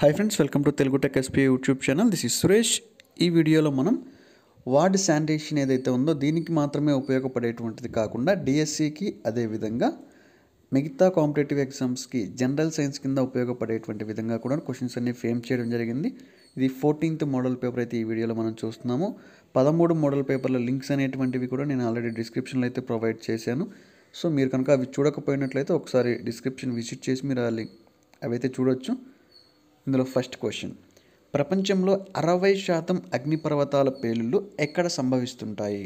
hi friends welcome to Telugu tech SP YouTube channel this is Suresh ఈ వీడియోలో మనం ward sanitation ఏదైతే ఉందో దీనికి మాత్రమే ఉపయోగపడేటువంటిది కాకుండా డిఎస్సికి e అదేవిధంగా మిగతా కాంపిటేటివ్ ఎగ్జామ్స్కి జనరల్ సైన్స్ కింద ఉపయోగపడేటువంటి విధంగా కూడా క్వశ్చన్స్ అన్ని ఫ్రేమ్ చేయడం జరిగింది ఇది ఫోర్టీన్త్ మోడల్ పేపర్ అయితే ఈ వీడియోలో మనం చూస్తున్నాము పదమూడు మోడల్ పేపర్ల లింక్స్ అనేటువంటివి కూడా నేను ఆల్రెడీ డిస్క్రిప్షన్లో అయితే ప్రొవైడ్ చేశాను సో మీరు కనుక అవి చూడకపోయినట్లయితే ఒకసారి డిస్క్రిప్షన్ విజిట్ చేసి మీరు ఆ లింక్ అవైతే చూడొచ్చు ఇందులో ఫస్ట్ క్వశ్చన్ ప్రపంచంలో అరవై శాతం అగ్నిపర్వతాల పేలుళ్ళు ఎక్కడ సంభవిస్తుంటాయి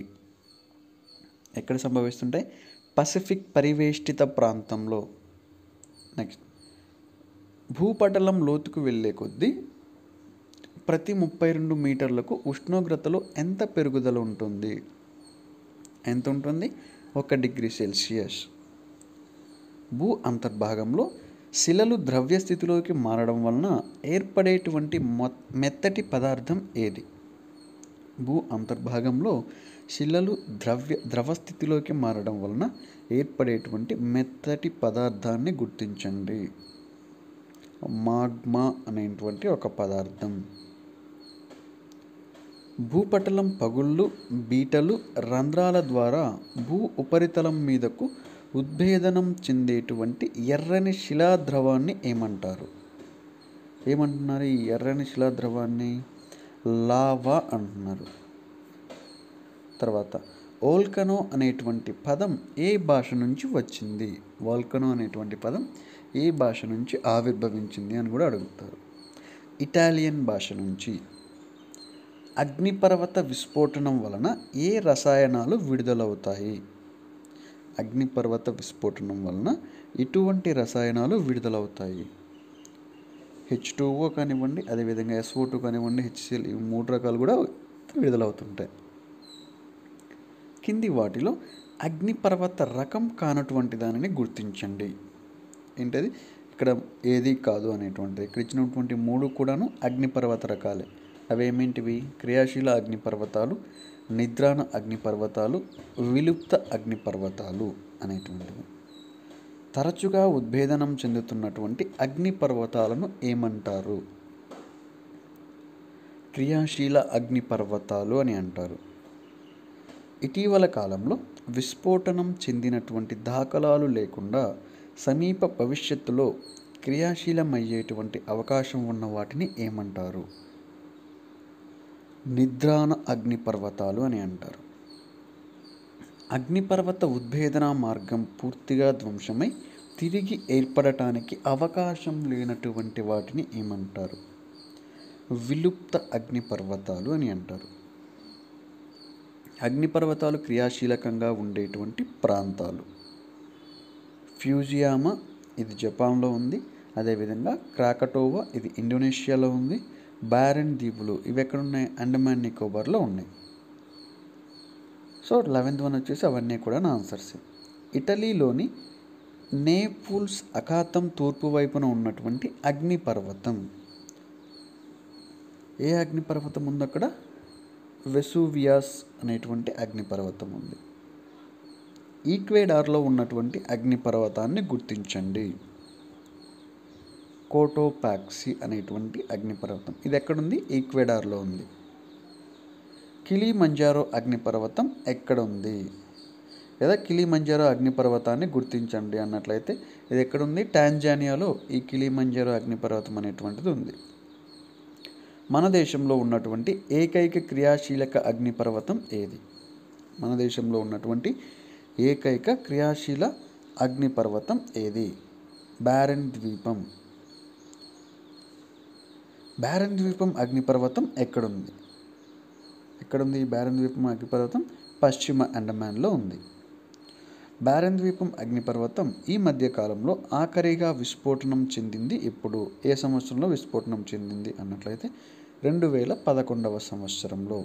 ఎక్కడ సంభవిస్తుంటాయి పసిఫిక్ పరివేష్టిత ప్రాంతంలో నెక్స్ట్ భూపటలం లోతుకు వెళ్ళే కొద్దీ ప్రతి ముప్పై రెండు మీటర్లకు ఉష్ణోగ్రతలో ఎంత పెరుగుదల ఉంటుంది ఎంత ఉంటుంది ఒక డిగ్రీ సెల్సియస్ భూ అంతర్భాగంలో శిలలు ద్రవ్యస్థితిలోకి మారడం వలన ఏర్పడేటువంటి మెత్తటి పదార్థం ఏది భూ అంతర్భాగంలో శిలలు ద్రవ్య ద్రవస్థితిలోకి మారడం వలన ఏర్పడేటువంటి మెత్తటి పదార్థాన్ని గుర్తించండి మాగ్మా అనేటువంటి ఒక పదార్థం భూపటలం పగుళ్ళు బీటలు రంధ్రాల ద్వారా భూ ఉపరితలం మీదకు ఉద్భేదనం చెందేటువంటి ఎర్రని శిలాద్రవాన్ని ఏమంటారు ఏమంటున్నారు ఈ ఎర్రని శిలాద్రవాన్ని లావా అంటున్నారు తర్వాత ఓల్కనో అనేటువంటి పదం ఏ భాష నుంచి వచ్చింది ఓల్కనో అనేటువంటి పదం ఏ భాష నుంచి ఆవిర్భవించింది అని కూడా అడుగుతారు ఇటాలియన్ భాష నుంచి అగ్నిపర్వత విస్ఫోటనం వలన ఏ రసాయనాలు విడుదలవుతాయి అగ్నిపర్వత విస్ఫోటనం వలన ఇటువంటి రసాయనాలు విడుదలవుతాయి హెచ్ టూఓ కానివ్వండి అదేవిధంగా ఎస్ఓ టూ కానివ్వండి హెచ్సిఎల్ ఈ మూడు రకాలు కూడా విడుదలవుతుంటాయి కింది వాటిలో అగ్నిపర్వత రకం కానటువంటి దానిని గుర్తించండి ఏంటది ఇక్కడ ఏది కాదు అనేటువంటిది ఇక్కడ ఇచ్చినటువంటి మూడు కూడాను అగ్నిపర్వత రకాలే అవేమింటివి క్రియాశీల అగ్నిపర్వతాలు నిద్రాణ అగ్నిపర్వతాలు విలుప్త అగ్నిపర్వతాలు అనేటువంటివి తరచుగా ఉద్భేదనం చెందుతున్నటువంటి అగ్నిపర్వతాలను ఏమంటారు క్రియాశీల అగ్నిపర్వతాలు అని అంటారు ఇటీవల కాలంలో విస్ఫోటనం చెందినటువంటి దాఖలాలు లేకుండా సమీప భవిష్యత్తులో క్రియాశీలమయ్యేటువంటి అవకాశం ఉన్న వాటిని ఏమంటారు నిద్రాన అగ్నిపర్వతాలు అని అంటారు అగ్నిపర్వత ఉద్భేదన మార్గం పూర్తిగా ధ్వంసమై తిరిగి ఏర్పడటానికి అవకాశం లేనటువంటి వాటిని ఏమంటారు విలుప్త అగ్నిపర్వతాలు అని అంటారు అగ్నిపర్వతాలు క్రియాశీలకంగా ఉండేటువంటి ప్రాంతాలు ఫ్యూజియామా ఇది జపాన్లో ఉంది అదేవిధంగా క్రాకటోవా ఇది ఇండోనేషియాలో ఉంది బారన్ దీపులు ఇవి ఎక్కడ ఉన్నాయి అండమాన్ నికోబార్లో ఉన్నాయి సో లెవెన్త్ వన్ వచ్చేసి అవన్నీ కూడా నా ఆన్సర్స్ ఇటలీలోని నేపూల్స్ అఖాతం తూర్పు వైపున ఉన్నటువంటి అగ్నిపర్వతం ఏ అగ్నిపర్వతం ఉంది అక్కడ వెసూవియాస్ అనేటువంటి అగ్నిపర్వతం ఉంది ఈక్వేడార్లో ఉన్నటువంటి అగ్నిపర్వతాన్ని గుర్తించండి కోటోపాక్సి అనేటువంటి అగ్నిపర్వతం ఇది ఎక్కడుంది ఈక్వెడార్లో ఉంది మంజారో అగ్నిపర్వతం ఎక్కడ ఉంది లేదా మంజారో అగ్నిపర్వతాన్ని గుర్తించండి అన్నట్లయితే ఇది ఎక్కడుంది టాంజానియాలో ఈ మంజారో అగ్నిపర్వతం అనేటువంటిది ఉంది మన దేశంలో ఉన్నటువంటి ఏకైక క్రియాశీలక అగ్నిపర్వతం ఏది మన దేశంలో ఉన్నటువంటి ఏకైక క్రియాశీల అగ్నిపర్వతం ఏది బ్యారెన్ ద్వీపం బ్యారన్ ద్వీపం అగ్నిపర్వతం ఎక్కడుంది ఎక్కడుంది బ్యారన్ ద్వీపం అగ్నిపర్వతం పశ్చిమ అండమాన్లో ఉంది బ్యారన్ ద్వీపం అగ్నిపర్వతం ఈ మధ్యకాలంలో ఆఖరిగా విస్ఫోటనం చెందింది ఇప్పుడు ఏ సంవత్సరంలో విస్ఫోటనం చెందింది అన్నట్లయితే రెండు వేల పదకొండవ సంవత్సరంలో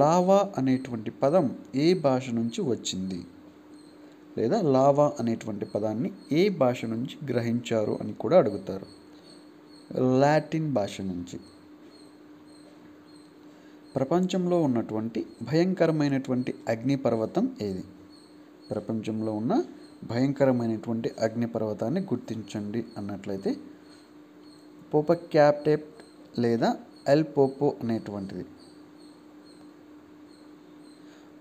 లావా అనేటువంటి పదం ఏ భాష నుంచి వచ్చింది లేదా లావా అనేటువంటి పదాన్ని ఏ భాష నుంచి గ్రహించారు అని కూడా అడుగుతారు లాటిన్ భాష నుంచి ప్రపంచంలో ఉన్నటువంటి భయంకరమైనటువంటి అగ్నిపర్వతం ఏది ప్రపంచంలో ఉన్న భయంకరమైనటువంటి అగ్నిపర్వతాన్ని గుర్తించండి అన్నట్లయితే పోప క్యాప్టెప్ లేదా ఎల్ పోపో అనేటువంటిది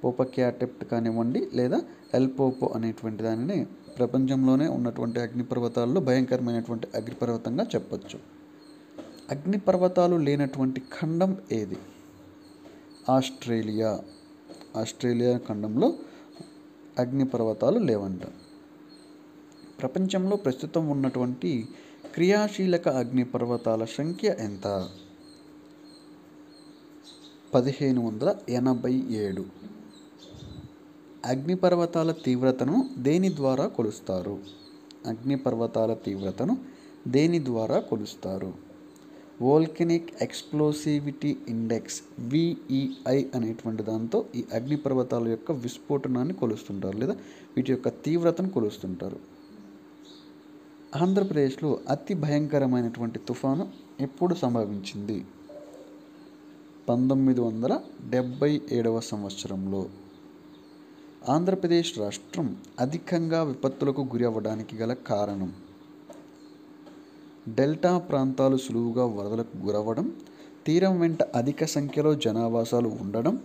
పోప క్యాటెప్ట్ కానివ్వండి లేదా ఎల్ పోపో అనేటువంటి దానిని ప్రపంచంలోనే ఉన్నటువంటి అగ్నిపర్వతాల్లో భయంకరమైనటువంటి అగ్నిపర్వతంగా చెప్పచ్చు అగ్నిపర్వతాలు లేనటువంటి ఖండం ఏది ఆస్ట్రేలియా ఆస్ట్రేలియా ఖండంలో అగ్నిపర్వతాలు లేవంట ప్రపంచంలో ప్రస్తుతం ఉన్నటువంటి క్రియాశీలక అగ్నిపర్వతాల సంఖ్య ఎంత పదిహేను వందల ఎనభై ఏడు అగ్నిపర్వతాల తీవ్రతను దేని ద్వారా కొలుస్తారు అగ్నిపర్వతాల తీవ్రతను దేని ద్వారా కొలుస్తారు వోల్కెనిక్ ఎక్స్ప్లోసివిటీ ఇండెక్స్ విఈఐ అనేటువంటి దాంతో ఈ అగ్నిపర్వతాల యొక్క విస్ఫోటనాన్ని కొలుస్తుంటారు లేదా వీటి యొక్క తీవ్రతను కొలుస్తుంటారు ఆంధ్రప్రదేశ్లో అతి భయంకరమైనటువంటి తుఫాను ఎప్పుడు సంభవించింది పంతొమ్మిది వందల డెబ్భై ఏడవ సంవత్సరంలో ఆంధ్రప్రదేశ్ రాష్ట్రం అధికంగా విపత్తులకు గురి అవ్వడానికి గల కారణం డెల్టా ప్రాంతాలు సులువుగా వరదలకు గురవ్వడం తీరం వెంట అధిక సంఖ్యలో జనావాసాలు ఉండడం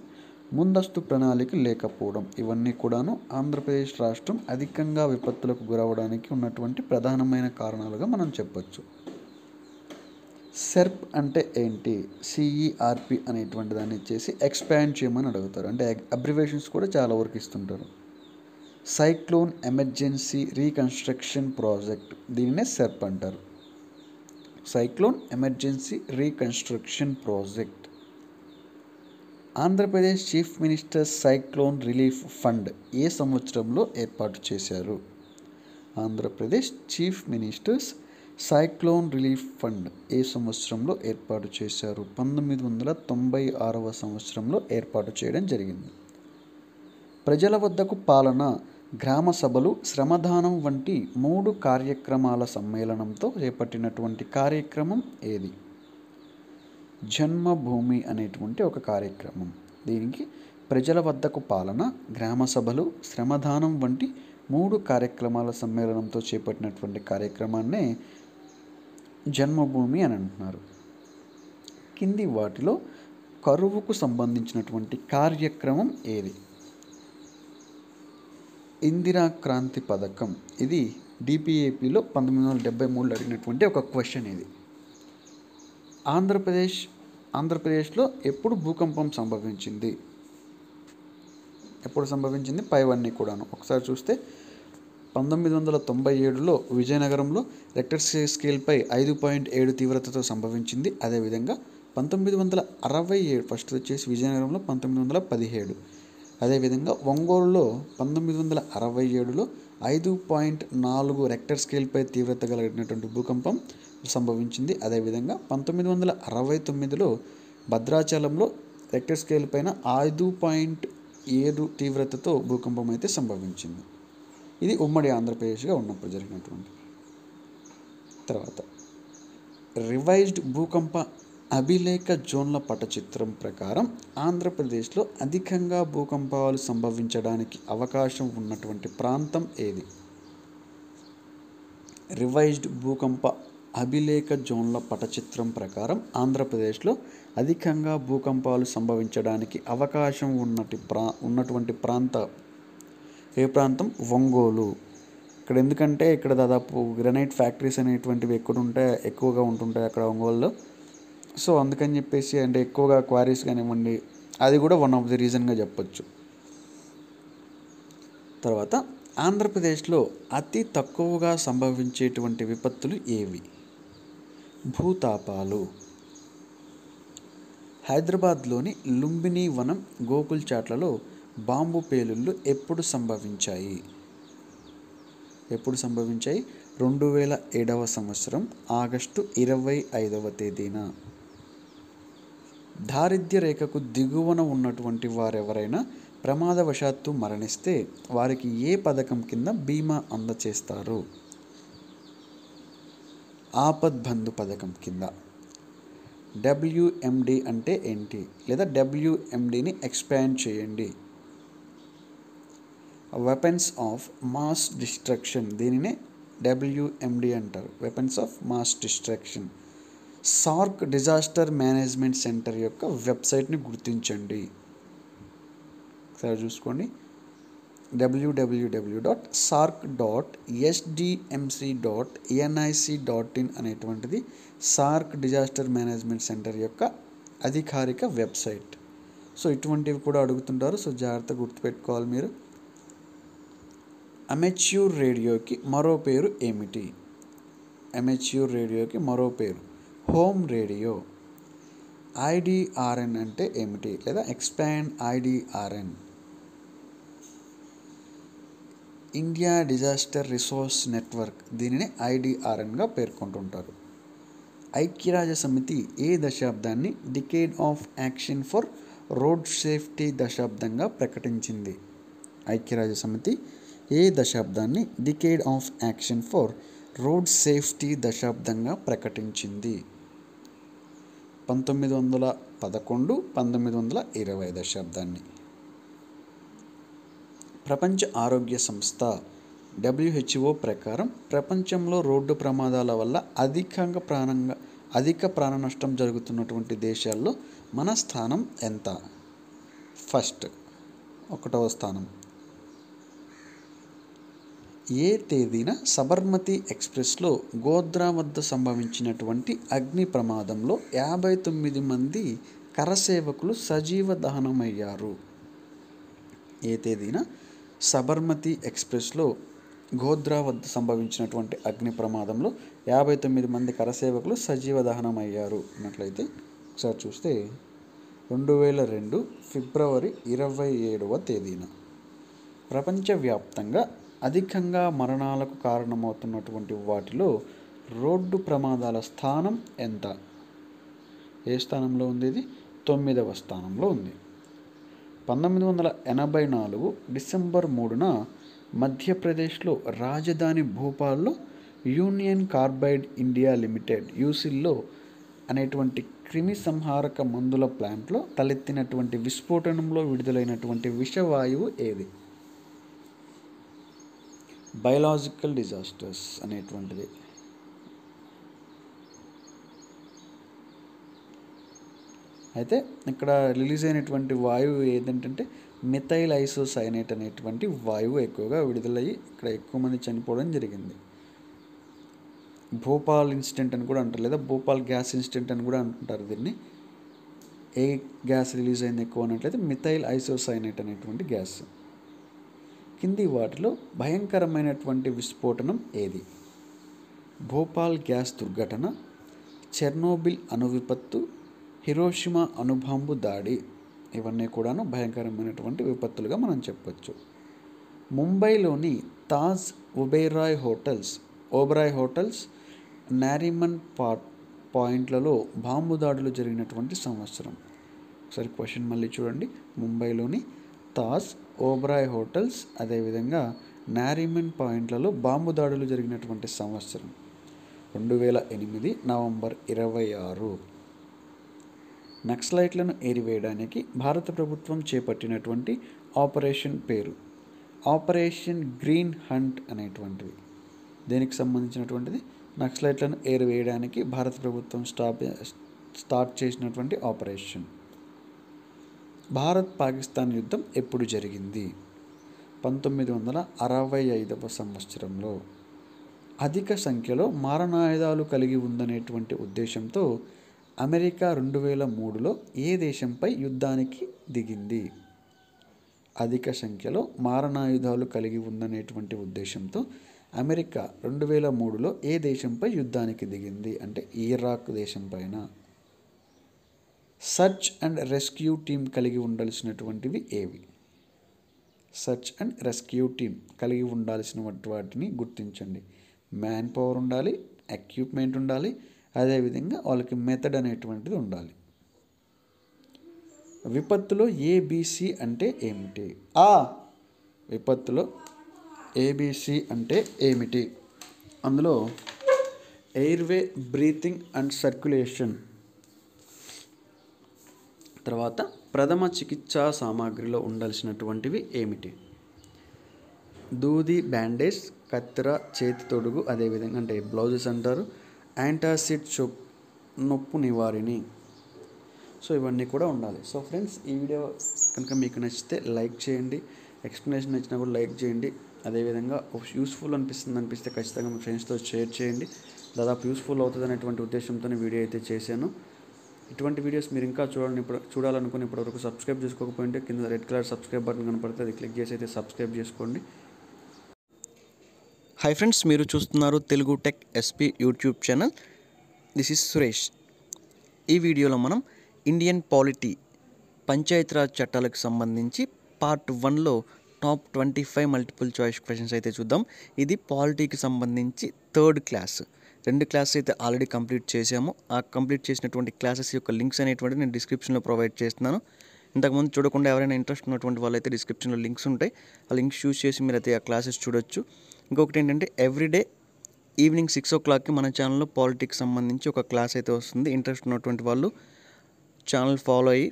ముందస్తు ప్రణాళిక లేకపోవడం ఇవన్నీ కూడాను ఆంధ్రప్రదేశ్ రాష్ట్రం అధికంగా విపత్తులకు గురవడానికి ఉన్నటువంటి ప్రధానమైన కారణాలుగా మనం చెప్పచ్చు సెర్ప్ అంటే ఏంటి సిఈఆర్పి e అనేటువంటి దాన్ని చేసి ఎక్స్పాండ్ చేయమని అడుగుతారు అంటే అబ్రివేషన్స్ కూడా చాలా వరకు ఇస్తుంటారు సైక్లోన్ ఎమర్జెన్సీ రీకన్స్ట్రక్షన్ ప్రాజెక్ట్ దీనినే సెర్ప్ అంటారు cyclone emergency reconstruction project Andhra Pradesh chief minister cyclone relief fund ఏ సంవత్సరంలో ఏర్పాటు చేశారు Andhra Pradesh chief ministers cyclone relief fund ఏ సంవత్సరంలో ఏర్పాటు చేశారు పంతొమ్మిది వందల తొంభై ఆరవ సంవత్సరంలో ఏర్పాటు చేయడం జరిగింది ప్రజల వద్దకు పాలన గ్రామ సభలు శ్రమదానం వంటి మూడు కార్యక్రమాల సమ్మేళనంతో చేపట్టినటువంటి కార్యక్రమం ఏది జన్మభూమి అనేటువంటి ఒక కార్యక్రమం దీనికి ప్రజల వద్దకు పాలన గ్రామ సభలు శ్రమదానం వంటి మూడు కార్యక్రమాల సమ్మేళనంతో చేపట్టినటువంటి కార్యక్రమాన్నే జన్మభూమి అని అంటున్నారు కింది వాటిలో కరువుకు సంబంధించినటువంటి కార్యక్రమం ఏది ఇందిరా క్రాంతి పథకం ఇది డిపిఏపిలో పంతొమ్మిది వందల డెబ్బై మూడులో అడిగినటువంటి ఒక క్వశ్చన్ ఇది ఆంధ్రప్రదేశ్ ఆంధ్రప్రదేశ్లో ఎప్పుడు భూకంపం సంభవించింది ఎప్పుడు సంభవించింది పైవన్నీ కూడాను ఒకసారి చూస్తే పంతొమ్మిది వందల తొంభై ఏడులో విజయనగరంలో రెక్టర్ స్కేల్పై ఐదు పాయింట్ ఏడు తీవ్రతతో సంభవించింది అదేవిధంగా పంతొమ్మిది వందల అరవై ఏడు ఫస్ట్ వచ్చేసి విజయనగరంలో పంతొమ్మిది వందల పదిహేడు అదేవిధంగా ఒంగోలులో పంతొమ్మిది వందల అరవై ఏడులో ఐదు పాయింట్ నాలుగు రెక్టర్ స్కేల్పై తీవ్రత కలిగినటువంటి భూకంపం సంభవించింది అదేవిధంగా పంతొమ్మిది వందల అరవై తొమ్మిదిలో భద్రాచలంలో రెక్టర్ స్కేల్ పైన ఐదు పాయింట్ ఏడు తీవ్రతతో భూకంపం అయితే సంభవించింది ఇది ఉమ్మడి ఆంధ్రప్రదేశ్గా ఉన్నప్పుడు జరిగినటువంటి తర్వాత రివైజ్డ్ భూకంప అభిలేఖ జోన్ల పటచిత్రం ప్రకారం ఆంధ్రప్రదేశ్లో అధికంగా భూకంపాలు సంభవించడానికి అవకాశం ఉన్నటువంటి ప్రాంతం ఏది రివైజ్డ్ భూకంప అభిలేఖ జోన్ల పటచిత్రం ప్రకారం ఆంధ్రప్రదేశ్లో అధికంగా భూకంపాలు సంభవించడానికి అవకాశం ఉన్నటి ప్రా ఉన్నటువంటి ప్రాంత ఏ ప్రాంతం ఒంగోలు ఇక్కడ ఎందుకంటే ఇక్కడ దాదాపు గ్రనైట్ ఫ్యాక్టరీస్ అనేటువంటివి ఎక్కడ ఉంటాయి ఎక్కువగా ఉంటుంటాయి అక్కడ ఒంగోలులో సో అందుకని చెప్పేసి అంటే ఎక్కువగా క్వారీస్ కానివ్వండి అది కూడా వన్ ఆఫ్ ది రీజన్గా చెప్పొచ్చు తర్వాత ఆంధ్రప్రదేశ్లో అతి తక్కువగా సంభవించేటువంటి విపత్తులు ఏవి భూతాపాలు హైదరాబాద్లోని లుంబిని వనం గోకుల్ చాట్లలో బాంబు పేలుళ్ళు ఎప్పుడు సంభవించాయి ఎప్పుడు సంభవించాయి రెండు వేల ఏడవ సంవత్సరం ఆగస్టు ఇరవై ఐదవ తేదీన దారిద్య రేఖకు దిగువన ఉన్నటువంటి వారెవరైనా ప్రమాదవశాత్తు మరణిస్తే వారికి ఏ పథకం కింద బీమా అందచేస్తారు ఆపద్ బంధు పథకం కింద డబ్ల్యూఎండి అంటే ఏంటి లేదా డబ్ల్యూఎండిని ఎక్స్పాండ్ చేయండి వెపన్స్ ఆఫ్ మాస్ డిస్ట్రక్షన్ దీనినే డబ్ల్యూఎండి అంటారు weapons of mass destruction SAARC disaster management centre యొక్క వెబ్సైట్ని గుర్తించండి ఒకసారి చూసుకోండి WWW dot SAARC dot SDMC dot NIC dot in అనేటువంటిది సార్క్ డిజాస్టర్ మేనేజ్మెంట్ సెంటర్ యొక్క అధికారిక వెబ్సైట్ సో ఇటువంటివి కూడా అడుగుతుంటారు సో జాగ్రత్త గుర్తుపెట్టుకోవాలి మీరు అమెచ్యూర్ రేడియోకి మరో పేరు ఏమిటి అమెచ్యూర్ రేడియోకి మరో పేరు హోమ్ రేడియో ఐడిఆర్ఎన్ అంటే ఏమిటి లేదా expand IDRN India disaster resource network దీనిని ఐడిఆర్ఎన్గా పేర్కొంటుంటారు ఐక్యరాజ్య సమితి ఏ దశాబ్దాన్ని decade of action for road safety దశాబ్దంగా ప్రకటించింది ఐక్యరాజ్య సమితి ఏ దశాబ్దాన్ని decade of action for road safety దశాబ్దంగా ప్రకటించింది పంతొమ్మిది వందల పదకొండు పంతొమ్మిది వందల ఇరవై దశాబ్దాన్ని ప్రపంచ ఆరోగ్య సంస్థ డబ్ల్యూహెచ్ఓ ప్రకారం ప్రపంచంలో రోడ్డు ప్రమాదాల వల్ల అధికంగా ప్రాణంగా అధిక ప్రాణ నష్టం జరుగుతున్నటువంటి దేశాల్లో మన స్థానం ఎంత ఫస్ట్ ఒకటవ స్థానం ఏ తేదీన సబర్మతి ఎక్స్ప్రెస్లో గోద్రా వద్ద సంభవించినటువంటి అగ్ని ప్రమాదంలో యాభై తొమ్మిది మంది కరసేవకులు సజీవ దహనమయ్యారు ఏ తేదీన సబర్మతి ఎక్స్ప్రెస్లో గోద్రా వద్ద సంభవించినటువంటి అగ్ని ప్రమాదంలో యాభై తొమ్మిది మంది కరసేవకులు సజీవ దహనమయ్యారు అన్నట్లయితే ఒకసారి చూస్తే రెండు వేల రెండు ఫిబ్రవరి ఇరవై ఏడవ తేదీన ప్రపంచవ్యాప్తంగా అధికంగా మరణాలకు కారణమవుతున్నటువంటి వాటిలో రోడ్డు ప్రమాదాల స్థానం ఎంత ఏ స్థానంలో ఉంది ఇది తొమ్మిదవ స్థానంలో ఉంది పంతొమ్మిది వందల ఎనభై నాలుగు డిసెంబర్ మూడున మధ్యప్రదేశ్లో రాజధాని భూపాల్లో యూనియన్ కార్బైడ్ ఇండియా లిమిటెడ్ యూసిల్లో అనేటువంటి క్రిమి సంహారక మందుల ప్లాంట్లో తలెత్తినటువంటి విస్ఫోటనంలో విడుదలైనటువంటి విషవాయువు ఏది బయలాజికల్ డిజాస్టర్స్ అనేటువంటిది అయితే ఇక్కడ రిలీజ్ అయినటువంటి వాయువు ఏంటంటే మిథైల్ ఐసోసైనేట్ అనేటువంటి వాయువు ఎక్కువగా విడుదలయ్యి ఇక్కడ ఎక్కువ మంది చనిపోవడం జరిగింది భోపాల్ ఇన్సిడెంట్ అని కూడా అంటారు లేదా భోపాల్ గ్యాస్ ఇన్సిడెంట్ అని కూడా అంటుంటారు దీన్ని ఏ గ్యాస్ రిలీజ్ అయింది ఎక్కువ అన్నట్లయితే మిథైల్ ఐసోసైనేట్ అనేటువంటి గ్యాస్ కింది వాటిలో భయంకరమైనటువంటి విస్ఫోటనం ఏది భోపాల్ గ్యాస్ దుర్ఘటన చెర్నోబిల్ అణు విపత్తు హిరోషిమా అణుబాంబు దాడి ఇవన్నీ కూడాను భయంకరమైనటువంటి విపత్తులుగా మనం చెప్పొచ్చు ముంబైలోని తాజ్ ఉబేరాయ్ హోటల్స్ ఓబరాయ్ హోటల్స్ నారిమన్ పా పాయింట్లలో బాంబు దాడులు జరిగినటువంటి సంవత్సరం సరే క్వశ్చన్ మళ్ళీ చూడండి ముంబైలోని తాస్ ఓబ్రాయ్ హోటల్స్ అదేవిధంగా నారిమన్ పాయింట్లలో బాంబు దాడులు జరిగినటువంటి సంవత్సరం రెండు వేల ఎనిమిది నవంబర్ ఇరవై ఆరు నక్సలైట్లను ఏరివేయడానికి భారత ప్రభుత్వం చేపట్టినటువంటి ఆపరేషన్ పేరు ఆపరేషన్ గ్రీన్ హంట్ అనేటువంటిది దీనికి సంబంధించినటువంటిది నక్సలైట్లను ఏరివేయడానికి భారత ప్రభుత్వం స్టాప్ స్టార్ట్ చేసినటువంటి ఆపరేషన్ భారత్ పాకిస్తాన్ యుద్ధం ఎప్పుడు జరిగింది పంతొమ్మిది వందల అరవై ఐదవ సంవత్సరంలో అధిక సంఖ్యలో మారణాయుధాలు కలిగి ఉందనేటువంటి ఉద్దేశంతో అమెరికా రెండు వేల మూడులో ఏ దేశంపై యుద్ధానికి దిగింది అధిక సంఖ్యలో మారణాయుధాలు కలిగి ఉందనేటువంటి ఉద్దేశంతో అమెరికా రెండు వేల మూడులో ఏ దేశంపై యుద్ధానికి దిగింది అంటే ఇరాక్ దేశంపైన సర్చ్ అండ్ రెస్క్యూ టీం కలిగి ఉండాల్సినటువంటివి ఏవి సర్చ్ అండ్ రెస్క్యూ టీం కలిగి ఉండాల్సిన వాటిని గుర్తించండి మ్యాన్ పవర్ ఉండాలి ఎక్విప్మెంట్ ఉండాలి అదేవిధంగా వాళ్ళకి మెథడ్ అనేటువంటిది ఉండాలి విపత్తులో ఏబిసి అంటే ఏమిటి ఆ విపత్తులో ఏబిసి అంటే ఏమిటి అందులో ఎయిర్వే బ్రీతింగ్ అండ్ సర్క్యులేషన్ తర్వాత ప్రథమ చికిత్సా సామాగ్రిలో ఉండాల్సినటువంటివి ఏమిటి దూది బ్యాండేజ్ కత్తెర చేతి తొడుగు అదేవిధంగా అంటే బ్లౌజెస్ అంటారు యాంటాసిడ్ చొ నొప్పు నివారిణి సో ఇవన్నీ కూడా ఉండాలి సో ఫ్రెండ్స్ ఈ వీడియో కనుక మీకు నచ్చితే లైక్ చేయండి ఎక్స్ప్లెనేషన్ నచ్చినా కూడా లైక్ చేయండి అదేవిధంగా యూస్ఫుల్ అనిపిస్తుంది అనిపిస్తే ఖచ్చితంగా మీ ఫ్రెండ్స్తో షేర్ చేయండి దాదాపు యూస్ఫుల్ అవుతుంది అనేటువంటి ఉద్దేశంతో వీడియో అయితే చేశాను ఇటువంటి వీడియోస్ మీరు ఇంకా చూడాలని ఇప్పుడు చూడాలనుకుని ఇప్పటివరకు సబ్స్క్రైబ్ చేసుకోకపోయింటే కింద రెడ్ కలర్ సబ్స్క్రైబ్ బటన్ కనపడితే అది క్లిక్ చేసి అయితే సబ్స్క్రైబ్ చేసుకోండి హై ఫ్రెండ్స్ మీరు చూస్తున్నారు Telugu tech SP YouTube channel this is Suresh ఈ వీడియోలో మనం ఇండియన్ పాలిటీ పంచాయతీరాజ్ చట్టాలకు సంబంధించి పార్ట్ వన్లో top twenty five multiple choice questions అయితే చూద్దాం ఇది పాలిటీకి సంబంధించి థర్డ్ క్లాస్ రెండు క్లాసెస్ అయితే ఆల్రెడీ కంప్లీట్ చేశాము ఆ కంప్లీట్ చేసినటువంటి క్లాసెస్ యొక్క లింక్స్ అనేటువంటి నేను డిస్క్రిప్షన్లో ప్రొవైడ్ చేస్తున్నాను ఇంతకుముందు చూడకుండా ఎవరైనా ఇంట్రెస్ట్ ఉన్నటువంటి వాళ్ళైతే డిస్క్రిప్షన్లో లింక్స్ ఉంటాయి ఆ లింక్స్ చూస్ చేసి మీరు అయితే ఆ క్లాసెస్ చూడొచ్చు ఇంకొకటి ఏంటంటే ఎవ్రీడే ఈవినింగ్ సిక్స్ ఓ క్లాక్కి మన ఛానల్లో పాలిటిక్స్ సంబంధించి ఒక క్లాస్ అయితే వస్తుంది ఇంట్రెస్ట్ ఉన్నటువంటి వాళ్ళు ఛానల్ ఫాలో అయ్యి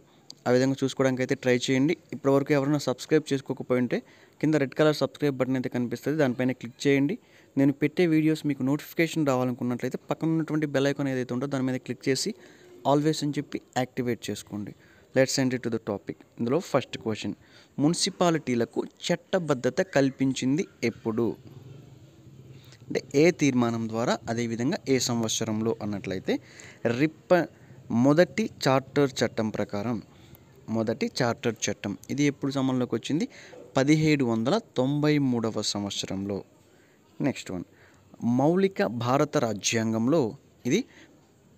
ఆ విధంగా చూసుకోవడానికి అయితే ట్రై చేయండి ఇప్పటివరకు ఎవరైనా సబ్స్క్రైబ్ చేసుకోకపోయి ఉంటే కింద రెడ్ కలర్ సబ్స్క్రైబ్ బటన్ అయితే కనిపిస్తుంది దానిపైన క్లిక్ చేయండి నేను పెట్టే వీడియోస్ మీకు నోటిఫికేషన్ రావాలనుకున్నట్లయితే పక్కన ఉన్నటువంటి బెల్ ఐకాన్ ఏదైతే ఉందో దాని మీద క్లిక్ చేసి ఆల్వేస్ అని చెప్పి యాక్టివేట్ చేసుకోండి let's and to the topic ఇందులో ఫస్ట్ క్వశ్చన్ మున్సిపాలిటీలకు చట్టబద్ధత కల్పించింది ఎప్పుడు అంటే ఏ తీర్మానం ద్వారా అదేవిధంగా ఏ సంవత్సరంలో అన్నట్లయితే రిప్ప మొదటి చార్టర్ చట్టం ప్రకారం మొదటి చార్టర్ చట్టం ఇది ఎప్పుడు సమయంలోకి వచ్చింది పదిహేడు వందల తొంభై మూడవ సంవత్సరంలో నెక్స్ట్ వన్ మౌలిక భారత రాజ్యాంగంలో ఇది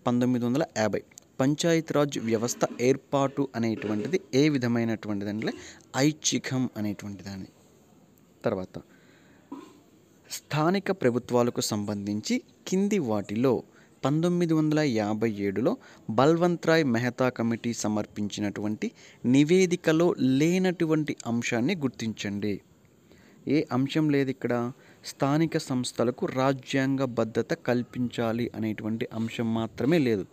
పంతొమ్మిది వందల యాభై పంచాయతీరాజ్ వ్యవస్థ ఏర్పాటు అనేటువంటిది ఏ విధమైనటువంటిది అంటే ఐచ్ఛికం అనేటువంటిదాన్ని తర్వాత స్థానిక ప్రభుత్వాలకు సంబంధించి కింది వాటిలో పంతొమ్మిది వందల యాభై ఏడులో బల్వంత్రాయ్ మెహతా కమిటీ సమర్పించినటువంటి నివేదికలో లేనటువంటి అంశాన్ని గుర్తించండి ఏ అంశం లేదు ఇక్కడ స్థానిక సంస్థలకు రాజ్యాంగ భద్రత కల్పించాలి అనేటువంటి అంశం మాత్రమే లేదు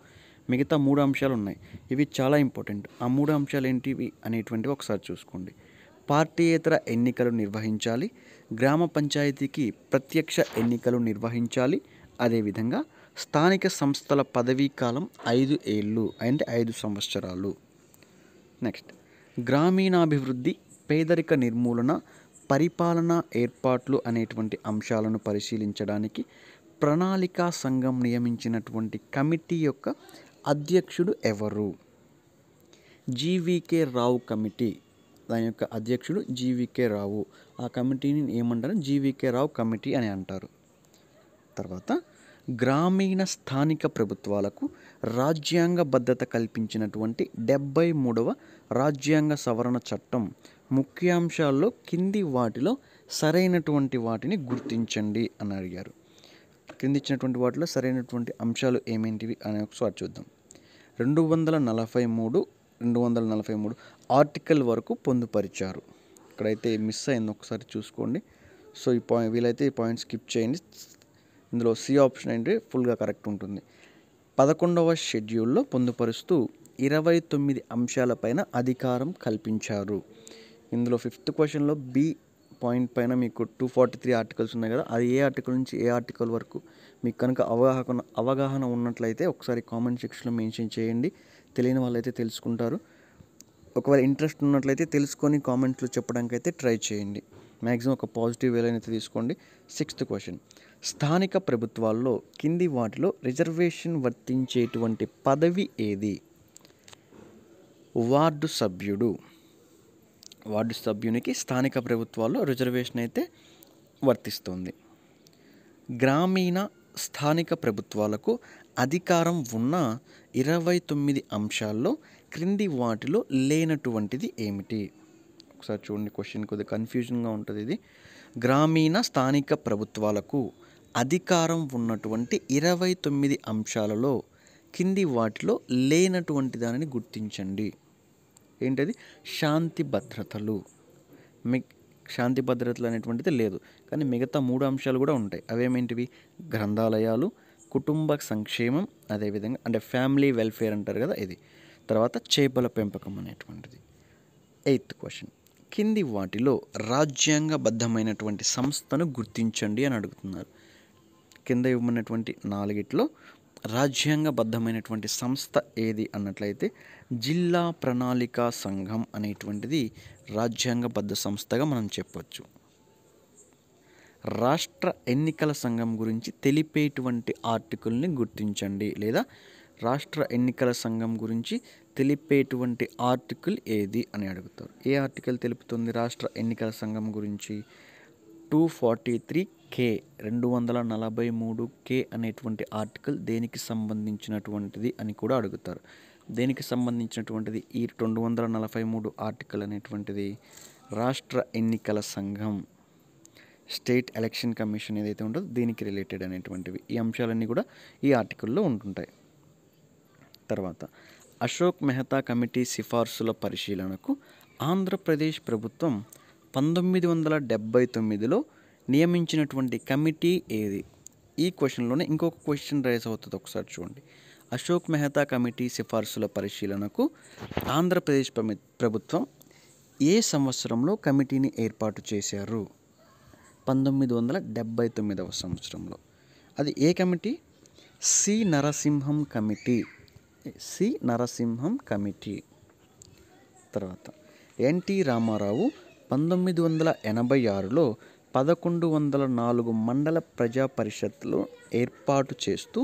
మిగతా మూడు అంశాలు ఉన్నాయి ఇవి చాలా ఇంపార్టెంట్ ఆ మూడు అంశాలు ఏంటివి అనేటువంటివి ఒకసారి చూసుకోండి పార్టీయేతర ఎన్నికలు నిర్వహించాలి గ్రామ పంచాయతీకి ప్రత్యక్ష ఎన్నికలు నిర్వహించాలి అదేవిధంగా స్థానిక సంస్థల పదవీ కాలం ఐదు ఏళ్ళు అంటే ఐదు సంవత్సరాలు నెక్స్ట్ గ్రామీణాభివృద్ధి పేదరిక నిర్మూలన పరిపాలన ఏర్పాట్లు అనేటువంటి అంశాలను పరిశీలించడానికి ప్రణాళికా సంఘం నియమించినటువంటి కమిటీ యొక్క అధ్యక్షుడు ఎవరు జీవీకే రావు కమిటీ దాని యొక్క అధ్యక్షుడు జీవీకే రావు ఆ కమిటీని ఏమంటారు జీవీకే రావు కమిటీ అని అంటారు తర్వాత గ్రామీణ స్థానిక ప్రభుత్వాలకు రాజ్యాంగ భద్రత కల్పించినటువంటి డెబ్బై మూడవ రాజ్యాంగ సవరణ చట్టం ముఖ్యాంశాల్లో కింది వాటిలో సరైనటువంటి వాటిని గుర్తించండి అని అడిగారు కింది ఇచ్చినటువంటి వాటిలో సరైనటువంటి అంశాలు ఏమేంటివి అని ఒకసారి చూద్దాం రెండు వందల నలభై మూడు రెండు వందల నలభై మూడు ఆర్టికల్ వరకు పొందుపరిచారు ఇక్కడైతే మిస్ అయింది ఒకసారి చూసుకోండి సో ఈ పాయింట్ వీలైతే ఈ పాయింట్ స్కిప్ చేయండి ఇందులో సి ఆప్షన్ అంటే ఫుల్గా కరెక్ట్ ఉంటుంది పదకొండవ షెడ్యూల్లో పొందుపరుస్తూ ఇరవై తొమ్మిది అంశాలపైన అధికారం కల్పించారు ఇందులో ఫిఫ్త్ క్వశ్చన్లో బి పాయింట్ పైన మీకు టూ ఫార్టీ త్రీ ఆర్టికల్స్ ఉన్నాయి కదా అది ఏ ఆర్టికల్ నుంచి ఏ ఆర్టికల్ వరకు మీకు కనుక అవగాహన అవగాహన ఉన్నట్లయితే ఒకసారి కామెంట్ సెక్షన్లో మెన్షన్ చేయండి తెలియని వాళ్ళైతే తెలుసుకుంటారు ఒకవేళ ఇంట్రెస్ట్ ఉన్నట్లయితే తెలుసుకొని కామెంట్స్లో చెప్పడానికి అయితే ట్రై చేయండి మ్యాక్సిమం ఒక పాజిటివ్ వేలైన అయితే తీసుకోండి సిక్స్త్ క్వశ్చన్ స్థానిక ప్రభుత్వాల్లో కింది వాటిలో రిజర్వేషన్ వర్తించేటువంటి పదవి ఏది వార్డు సభ్యుడు వార్డు సభ్యునికి స్థానిక ప్రభుత్వాల్లో రిజర్వేషన్ అయితే వర్తిస్తుంది గ్రామీణ స్థానిక ప్రభుత్వాలకు అధికారం ఉన్న ఇరవై తొమ్మిది అంశాల్లో క్రింది వాటిలో లేనటువంటిది ఏమిటి ఒకసారి చూడండి క్వశ్చన్ కొద్దిగా కన్ఫ్యూజన్గా ఉంటుంది ఇది గ్రామీణ స్థానిక ప్రభుత్వాలకు అధికారం ఉన్నటువంటి ఇరవై తొమ్మిది అంశాలలో కింది వాటిలో లేనటువంటి దానిని గుర్తించండి ఏంటది శాంతి భద్రతలు మి శాంతి భద్రతలు అనేటువంటిది లేదు కానీ మిగతా మూడు అంశాలు కూడా ఉంటాయి అవేమేంటివి గ్రంథాలయాలు కుటుంబ సంక్షేమం అదేవిధంగా అంటే ఫ్యామిలీ వెల్ఫేర్ అంటారు కదా ఇది తర్వాత చేపల పెంపకం అనేటువంటిది ఎయిత్ క్వశ్చన్ కింది వాటిలో రాజ్యాంగబద్ధమైనటువంటి సంస్థను గుర్తించండి అని అడుగుతున్నారు కింద ఇవ్వమన్నటువంటి నాలుగిట్లో రాజ్యాంగబద్ధమైనటువంటి సంస్థ ఏది అన్నట్లయితే జిల్లా ప్రణాళిక సంఘం అనేటువంటిది రాజ్యాంగబద్ధ సంస్థగా మనం చెప్పొచ్చు రాష్ట్ర ఎన్నికల సంఘం గురించి తెలిపేటువంటి ఆర్టికల్ని గుర్తించండి లేదా రాష్ట్ర ఎన్నికల సంఘం గురించి తెలిపేటువంటి ఆర్టికల్ ఏది అని అడుగుతారు ఏ ఆర్టికల్ తెలుపుతుంది రాష్ట్ర ఎన్నికల సంఘం గురించి టూ ఫార్టీ త్రీ కే రెండు వందల నలభై మూడు కే అనేటువంటి ఆర్టికల్ దేనికి సంబంధించినటువంటిది అని కూడా అడుగుతారు దేనికి సంబంధించినటువంటిది ఈ రెండు వందల నలభై మూడు ఆర్టికల్ అనేటువంటిది రాష్ట్ర ఎన్నికల సంఘం స్టేట్ ఎలక్షన్ కమిషన్ ఏదైతే ఉంటుందో దీనికి రిలేటెడ్ అనేటువంటివి ఈ అంశాలన్నీ కూడా ఈ ఆర్టికల్లో ఉంటుంటాయి తర్వాత అశోక్ మెహతా కమిటీ సిఫార్సుల పరిశీలనకు ఆంధ్రప్రదేశ్ ప్రభుత్వం పంతొమ్మిది వందల డెబ్భై తొమ్మిదిలో నియమించినటువంటి కమిటీ ఏది ఈ క్వశ్చన్లోనే ఇంకొక క్వశ్చన్ రైజ్ అవుతుంది ఒకసారి చూడండి అశోక్ మెహతా కమిటీ సిఫార్సుల పరిశీలనకు ఆంధ్రప్రదేశ్ ప్రభుత్వం ఏ సంవత్సరంలో కమిటీని ఏర్పాటు చేశారు పంతొమ్మిది వందల డెబ్భై తొమ్మిదవ సంవత్సరంలో అది ఏ committee C Narasimham committee C Narasimham committee తర్వాత ఎన్టీ రామారావు పంతొమ్మిది వందల ఎనభై ఆరులో పదకొండు వందల నాలుగు మండల ప్రజా పరిషత్తులు ఏర్పాటు చేస్తూ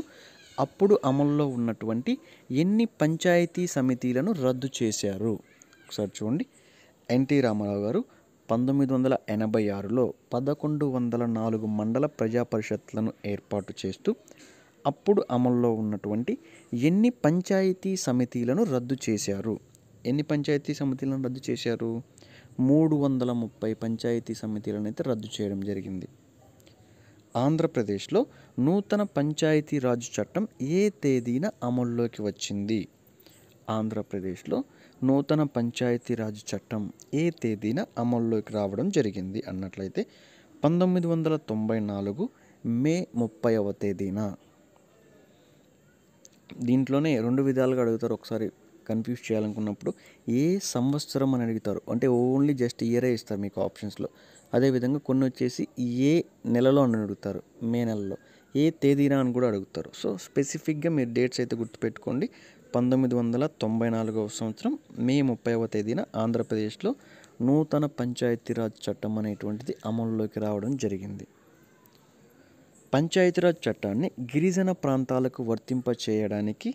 అప్పుడు అమల్లో ఉన్నటువంటి ఎన్ని పంచాయతీ సమితిలను రద్దు చేశారు ఒకసారి చూడండి ఎన్టీ రామారావు గారు పంతొమ్మిది వందల ఎనభై ఆరులో పదకొండు వందల నాలుగు మండల ప్రజా పరిషత్లను ఏర్పాటు చేస్తూ అప్పుడు అమల్లో ఉన్నటువంటి ఎన్ని పంచాయతీ సమితిలను రద్దు చేశారు ఎన్ని పంచాయతీ సమితిలను రద్దు చేశారు మూడు వందల ముప్పై పంచాయతీ సమితిలను అయితే రద్దు చేయడం జరిగింది ఆంధ్రప్రదేశ్లో నూతన పంచాయతీ రాజ్ చట్టం ఏ తేదీన అమల్లోకి వచ్చింది ఆంధ్రప్రదేశ్లో నూతన పంచాయతీ రాజ్ చట్టం ఏ తేదీన అమల్లోకి రావడం జరిగింది అన్నట్లయితే పంతొమ్మిది వందల తొంభై నాలుగు మే ముప్పైవ తేదీన దీంట్లోనే రెండు విధాలుగా అడుగుతారు ఒకసారి కన్ఫ్యూజ్ చేయాలనుకున్నప్పుడు ఏ సంవత్సరం అని అడుగుతారు అంటే ఓన్లీ జస్ట్ ఇయరే ఇస్తారు మీకు ఆప్షన్స్లో అదేవిధంగా కొన్ని వచ్చేసి ఏ నెలలో అని అడుగుతారు మే నెలలో ఏ తేదీనా అని కూడా అడుగుతారు సో స్పెసిఫిక్గా మీరు డేట్స్ అయితే గుర్తుపెట్టుకోండి పంతొమ్మిది వందల తొంభై నాలుగవ సంవత్సరం మే ముప్పైవ తేదీన ఆంధ్రప్రదేశ్లో నూతన పంచాయతీరాజ్ చట్టం అనేటువంటిది అమల్లోకి రావడం జరిగింది పంచాయతీరాజ్ చట్టాన్ని గిరిజన ప్రాంతాలకు వర్తింపచేయడానికి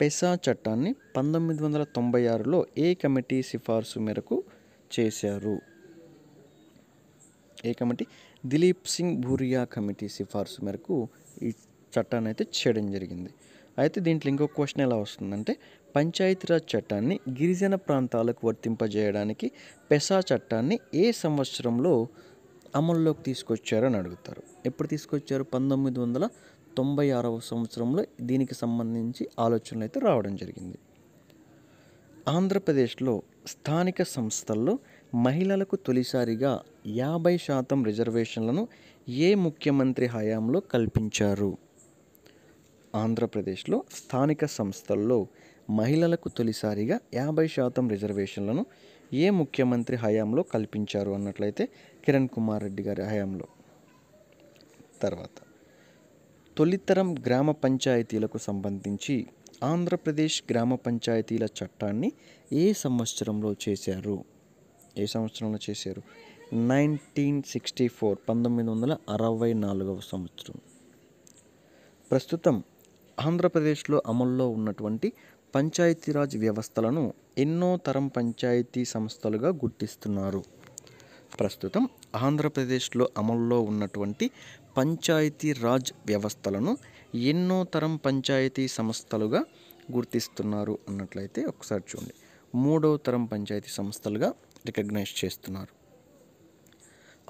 పెసా చట్టాన్ని పంతొమ్మిది వందల తొంభై ఆరులో ఏ కమిటీ సిఫార్సు మేరకు చేశారు ఏ కమిటీ దిలీప్ సింగ్ భూరియా కమిటీ సిఫార్సు మేరకు ఈ చట్టాన్ని అయితే చేయడం జరిగింది అయితే దీంట్లో ఇంకో క్వశ్చన్ ఎలా వస్తుందంటే పంచాయతీరాజ్ చట్టాన్ని గిరిజన ప్రాంతాలకు వర్తింపజేయడానికి పెసా చట్టాన్ని ఏ సంవత్సరంలో అమల్లోకి తీసుకొచ్చారని అడుగుతారు ఎప్పుడు తీసుకొచ్చారు పంతొమ్మిది వందల తొంభై ఆరవ సంవత్సరంలో దీనికి సంబంధించి ఆలోచనలు అయితే రావడం జరిగింది ఆంధ్రప్రదేశ్లో స్థానిక సంస్థల్లో మహిళలకు తొలిసారిగా యాభై శాతం రిజర్వేషన్లను ఏ ముఖ్యమంత్రి హయాంలో కల్పించారు ఆంధ్రప్రదేశ్లో స్థానిక సంస్థల్లో మహిళలకు తొలిసారిగా యాభై శాతం రిజర్వేషన్లను ఏ ముఖ్యమంత్రి హయాంలో కల్పించారు అన్నట్లయితే కిరణ్ కుమార్ రెడ్డి గారి హయాంలో తర్వాత తొలితరం గ్రామ పంచాయతీలకు సంబంధించి ఆంధ్రప్రదేశ్ గ్రామ పంచాయతీల చట్టాన్ని ఏ సంవత్సరంలో చేశారు ఏ సంవత్సరంలో చేశారు నైన్టీన్ సిక్స్టీ ఫోర్ పంతొమ్మిది వందల అరవై నాలుగవ సంవత్సరం ప్రస్తుతం ఆంధ్రప్రదేశ్లో అమల్లో ఉన్నటువంటి పంచాయతీరాజ్ వ్యవస్థలను ఎన్నో తరం పంచాయతీ సంస్థలుగా గుర్తిస్తున్నారు ప్రస్తుతం ఆంధ్రప్రదేశ్లో అమల్లో ఉన్నటువంటి పంచాయతీ రాజ్ వ్యవస్థలను ఎన్నో తరం పంచాయతీ సంస్థలుగా గుర్తిస్తున్నారు అన్నట్లయితే ఒకసారి చూడండి మూడవ తరం పంచాయతీ సంస్థలుగా రికగ్నైజ్ చేస్తున్నారు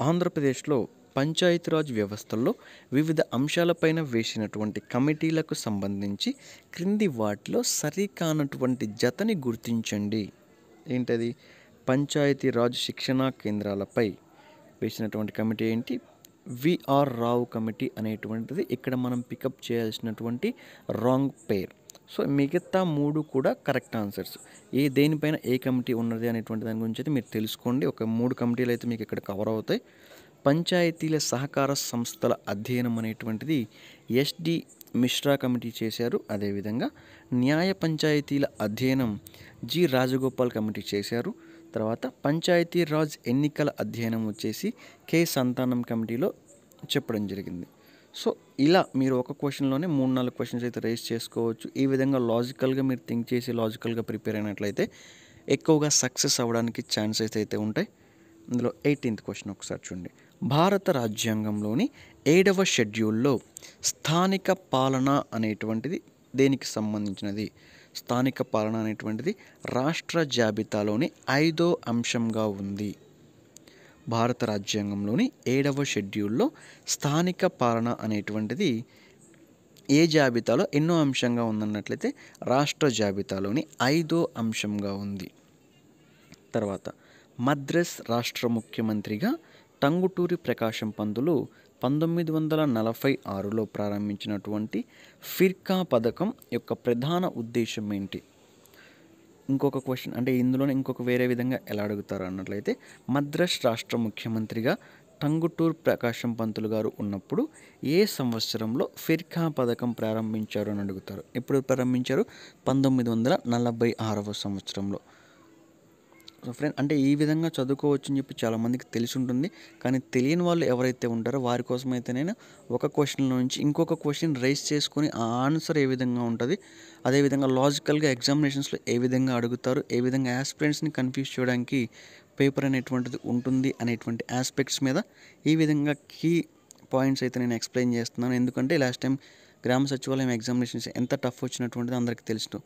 ఆంధ్రప్రదేశ్లో పంచాయతీరాజ్ వ్యవస్థల్లో వివిధ అంశాలపైన వేసినటువంటి కమిటీలకు సంబంధించి క్రింది వాటిలో సరికానటువంటి జతని గుర్తించండి ఏంటది పంచాయతీరాజ్ శిక్షణా కేంద్రాలపై వేసినటువంటి కమిటీ ఏంటి విఆర్ రావు కమిటీ అనేటువంటిది ఇక్కడ మనం పికప్ చేయాల్సినటువంటి రాంగ్ పేర్ సో మిగతా మూడు కూడా కరెక్ట్ ఆన్సర్స్ ఏ దేనిపైన ఏ కమిటీ ఉన్నది అనేటువంటి దాని గురించి అయితే మీరు తెలుసుకోండి ఒక మూడు కమిటీలు అయితే మీకు ఇక్కడ కవర్ అవుతాయి పంచాయతీల సహకార సంస్థల అధ్యయనం అనేటువంటిది ఎస్డి మిశ్రా కమిటీ చేశారు అదేవిధంగా న్యాయ పంచాయతీల అధ్యయనం జి రాజగోపాల్ కమిటీ చేశారు తర్వాత పంచాయతీ రాజ్ ఎన్నికల అధ్యయనం వచ్చేసి కే సంతానం కమిటీలో చెప్పడం జరిగింది సో ఇలా మీరు ఒక క్వశ్చన్లోనే మూడు నాలుగు క్వశ్చన్స్ అయితే రేస్ చేసుకోవచ్చు ఈ విధంగా లాజికల్గా మీరు థింక్ చేసి లాజికల్గా ప్రిపేర్ అయినట్లయితే ఎక్కువగా సక్సెస్ అవ్వడానికి ఛాన్సెస్ అయితే ఉంటాయి అందులో ఎయిటీన్త్ క్వశ్చన్ ఒకసారి చూడండి భారత రాజ్యాంగంలోని ఏడవ షెడ్యూల్లో స్థానిక పాలన అనేటువంటిది దేనికి సంబంధించినది స్థానిక పాలన అనేటువంటిది రాష్ట్ర జాబితాలోని ఐదో అంశంగా ఉంది భారత రాజ్యాంగంలోని ఏడవ షెడ్యూల్లో స్థానిక పాలన అనేటువంటిది ఏ జాబితాలో ఎన్నో అంశంగా ఉందన్నట్లయితే రాష్ట్ర జాబితాలోని ఐదో అంశంగా ఉంది తర్వాత మద్రాస్ రాష్ట్ర ముఖ్యమంత్రిగా టంగుటూరి ప్రకాశం పందులు పంతొమ్మిది వందల నలభై ఆరులో ప్రారంభించినటువంటి ఫిర్కా పథకం యొక్క ప్రధాన ఉద్దేశం ఏంటి ఇంకొక క్వశ్చన్ అంటే ఇందులోనే ఇంకొక వేరే విధంగా ఎలా అడుగుతారు అన్నట్లయితే మద్రాస్ రాష్ట్ర ముఖ్యమంత్రిగా టంగుటూర్ ప్రకాశం పంతులు గారు ఉన్నప్పుడు ఏ సంవత్సరంలో ఫిర్కా పథకం ప్రారంభించారు అని అడుగుతారు ఎప్పుడు ప్రారంభించారు పంతొమ్మిది వందల నలభై ఆరవ సంవత్సరంలో ఫ్రెండ్ అంటే ఈ విధంగా చదువుకోవచ్చు అని చెప్పి చాలామందికి తెలిసి ఉంటుంది కానీ తెలియని వాళ్ళు ఎవరైతే ఉంటారో వారి కోసం అయితే నేను ఒక క్వశ్చన్ నుంచి ఇంకొక క్వశ్చన్ రైస్ చేసుకుని ఆ ఆన్సర్ ఏ విధంగా ఉంటుంది అదేవిధంగా లాజికల్గా ఎగ్జామినేషన్స్లో ఏ విధంగా అడుగుతారు ఏ విధంగా ఆస్పిరెంట్స్ని కన్ఫ్యూజ్ చేయడానికి పేపర్ అనేటువంటిది ఉంటుంది అనేటువంటి ఆస్పెక్ట్స్ మీద ఈ విధంగా కీ పాయింట్స్ అయితే నేను ఎక్స్ప్లెయిన్ చేస్తున్నాను ఎందుకంటే లాస్ట్ టైం గ్రామ సచివాలయం ఎగ్జామినేషన్స్ ఎంత టఫ్ వచ్చినటువంటిది అందరికీ తెలుసు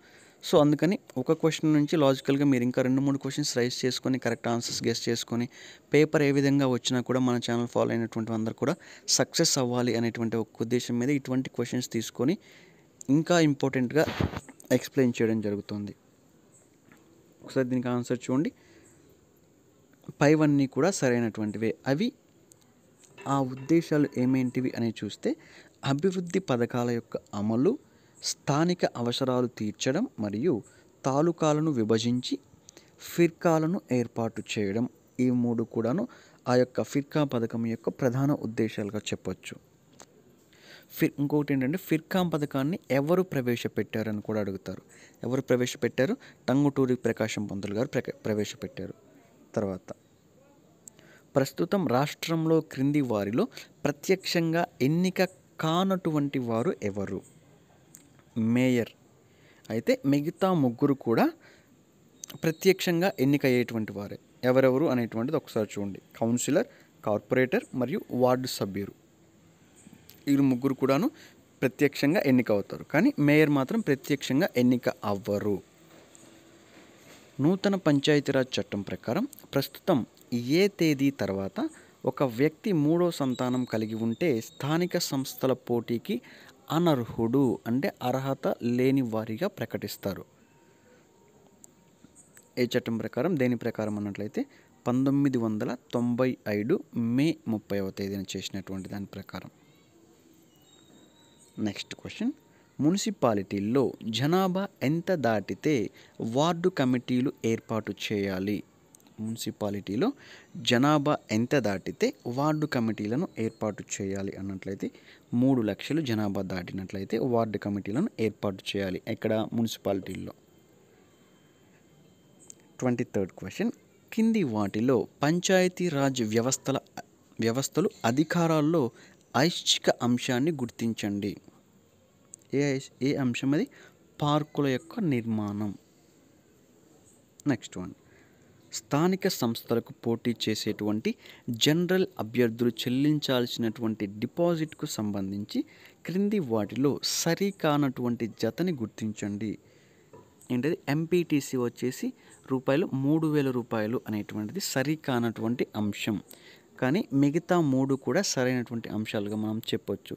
సో అందుకని ఒక క్వశ్చన్ నుంచి లాజికల్గా మీరు ఇంకా రెండు మూడు క్వశ్చన్స్ రైస్ చేసుకొని కరెక్ట్ ఆన్సర్స్ గెస్ట్ చేసుకొని పేపర్ ఏ విధంగా వచ్చినా కూడా మన ఛానల్ ఫాలో అయినటువంటి అందరూ కూడా సక్సెస్ అవ్వాలి అనేటువంటి ఒక ఉద్దేశం మీద ఇటువంటి క్వశ్చన్స్ తీసుకొని ఇంకా ఇంపార్టెంట్గా ఎక్స్ప్లెయిన్ చేయడం జరుగుతుంది ఒకసారి దీనికి ఆన్సర్ చూడండి పైవన్నీ కూడా సరైనటువంటివే అవి ఆ ఉద్దేశాలు ఏమేంటివి అని చూస్తే అభివృద్ధి పథకాల యొక్క అమలు స్థానిక అవసరాలు తీర్చడం మరియు తాలూకాలను విభజించి ఫిర్కాలను ఏర్పాటు చేయడం ఈ మూడు కూడాను ఆ యొక్క ఫిర్కా పథకం యొక్క ప్రధాన ఉద్దేశాలుగా చెప్పొచ్చు ఫిర్ ఇంకొకటి ఏంటంటే ఫిర్కాం పథకాన్ని ఎవరు ప్రవేశపెట్టారని కూడా అడుగుతారు ఎవరు ప్రవేశపెట్టారు టంగుటూరి ప్రకాశం పంతులు గారు ప్రవేశపెట్టారు తర్వాత ప్రస్తుతం రాష్ట్రంలో క్రింది వారిలో ప్రత్యక్షంగా ఎన్నిక కానటువంటి వారు ఎవరు మేయర్ అయితే మిగతా ముగ్గురు కూడా ప్రత్యక్షంగా ఎన్నికయ్యేటువంటి వారే ఎవరెవరు అనేటువంటిది ఒకసారి చూడండి కౌన్సిలర్ కార్పొరేటర్ మరియు వార్డు సభ్యులు వీరు ముగ్గురు కూడాను ప్రత్యక్షంగా ఎన్నిక అవుతారు కానీ మేయర్ మాత్రం ప్రత్యక్షంగా ఎన్నిక అవ్వరు నూతన పంచాయతీరాజ్ చట్టం ప్రకారం ప్రస్తుతం ఏ తేదీ తర్వాత ఒక వ్యక్తి మూడో సంతానం కలిగి ఉంటే స్థానిక సంస్థల పోటీకి అనర్హుడు అంటే అర్హత లేని వారిగా ప్రకటిస్తారు ఏ చట్టం ప్రకారం దేని ప్రకారం అన్నట్లయితే పంతొమ్మిది వందల తొంభై ఐదు మే ముప్పైవ తేదీన చేసినటువంటి దాని ప్రకారం నెక్స్ట్ క్వశ్చన్ మున్సిపాలిటీల్లో జనాభా ఎంత దాటితే వార్డు కమిటీలు ఏర్పాటు చేయాలి మున్సిపాలిటీలో జనాభా ఎంత దాటితే వార్డు కమిటీలను ఏర్పాటు చేయాలి అన్నట్లయితే మూడు లక్షలు జనాభా దాటినట్లయితే వార్డు కమిటీలను ఏర్పాటు చేయాలి ఎక్కడ మున్సిపాలిటీల్లో ట్వంటీ థర్డ్ క్వశ్చన్ కింది వాటిలో పంచాయతీరాజ్ వ్యవస్థల వ్యవస్థలు అధికారాల్లో ఐచ్ఛిక అంశాన్ని గుర్తించండి ఏ ఏ అంశం అది పార్కుల యొక్క నిర్మాణం నెక్స్ట్ వన్ స్థానిక సంస్థలకు పోటీ చేసేటువంటి జనరల్ అభ్యర్థులు చెల్లించాల్సినటువంటి డిపాజిట్కు సంబంధించి క్రింది వాటిలో సరికానటువంటి జతని గుర్తించండి ఏంటది ఎంపీటీసీ వచ్చేసి రూపాయలు మూడు వేల రూపాయలు అనేటువంటిది సరికానటువంటి అంశం కానీ మిగతా మూడు కూడా సరైనటువంటి అంశాలుగా మనం చెప్పొచ్చు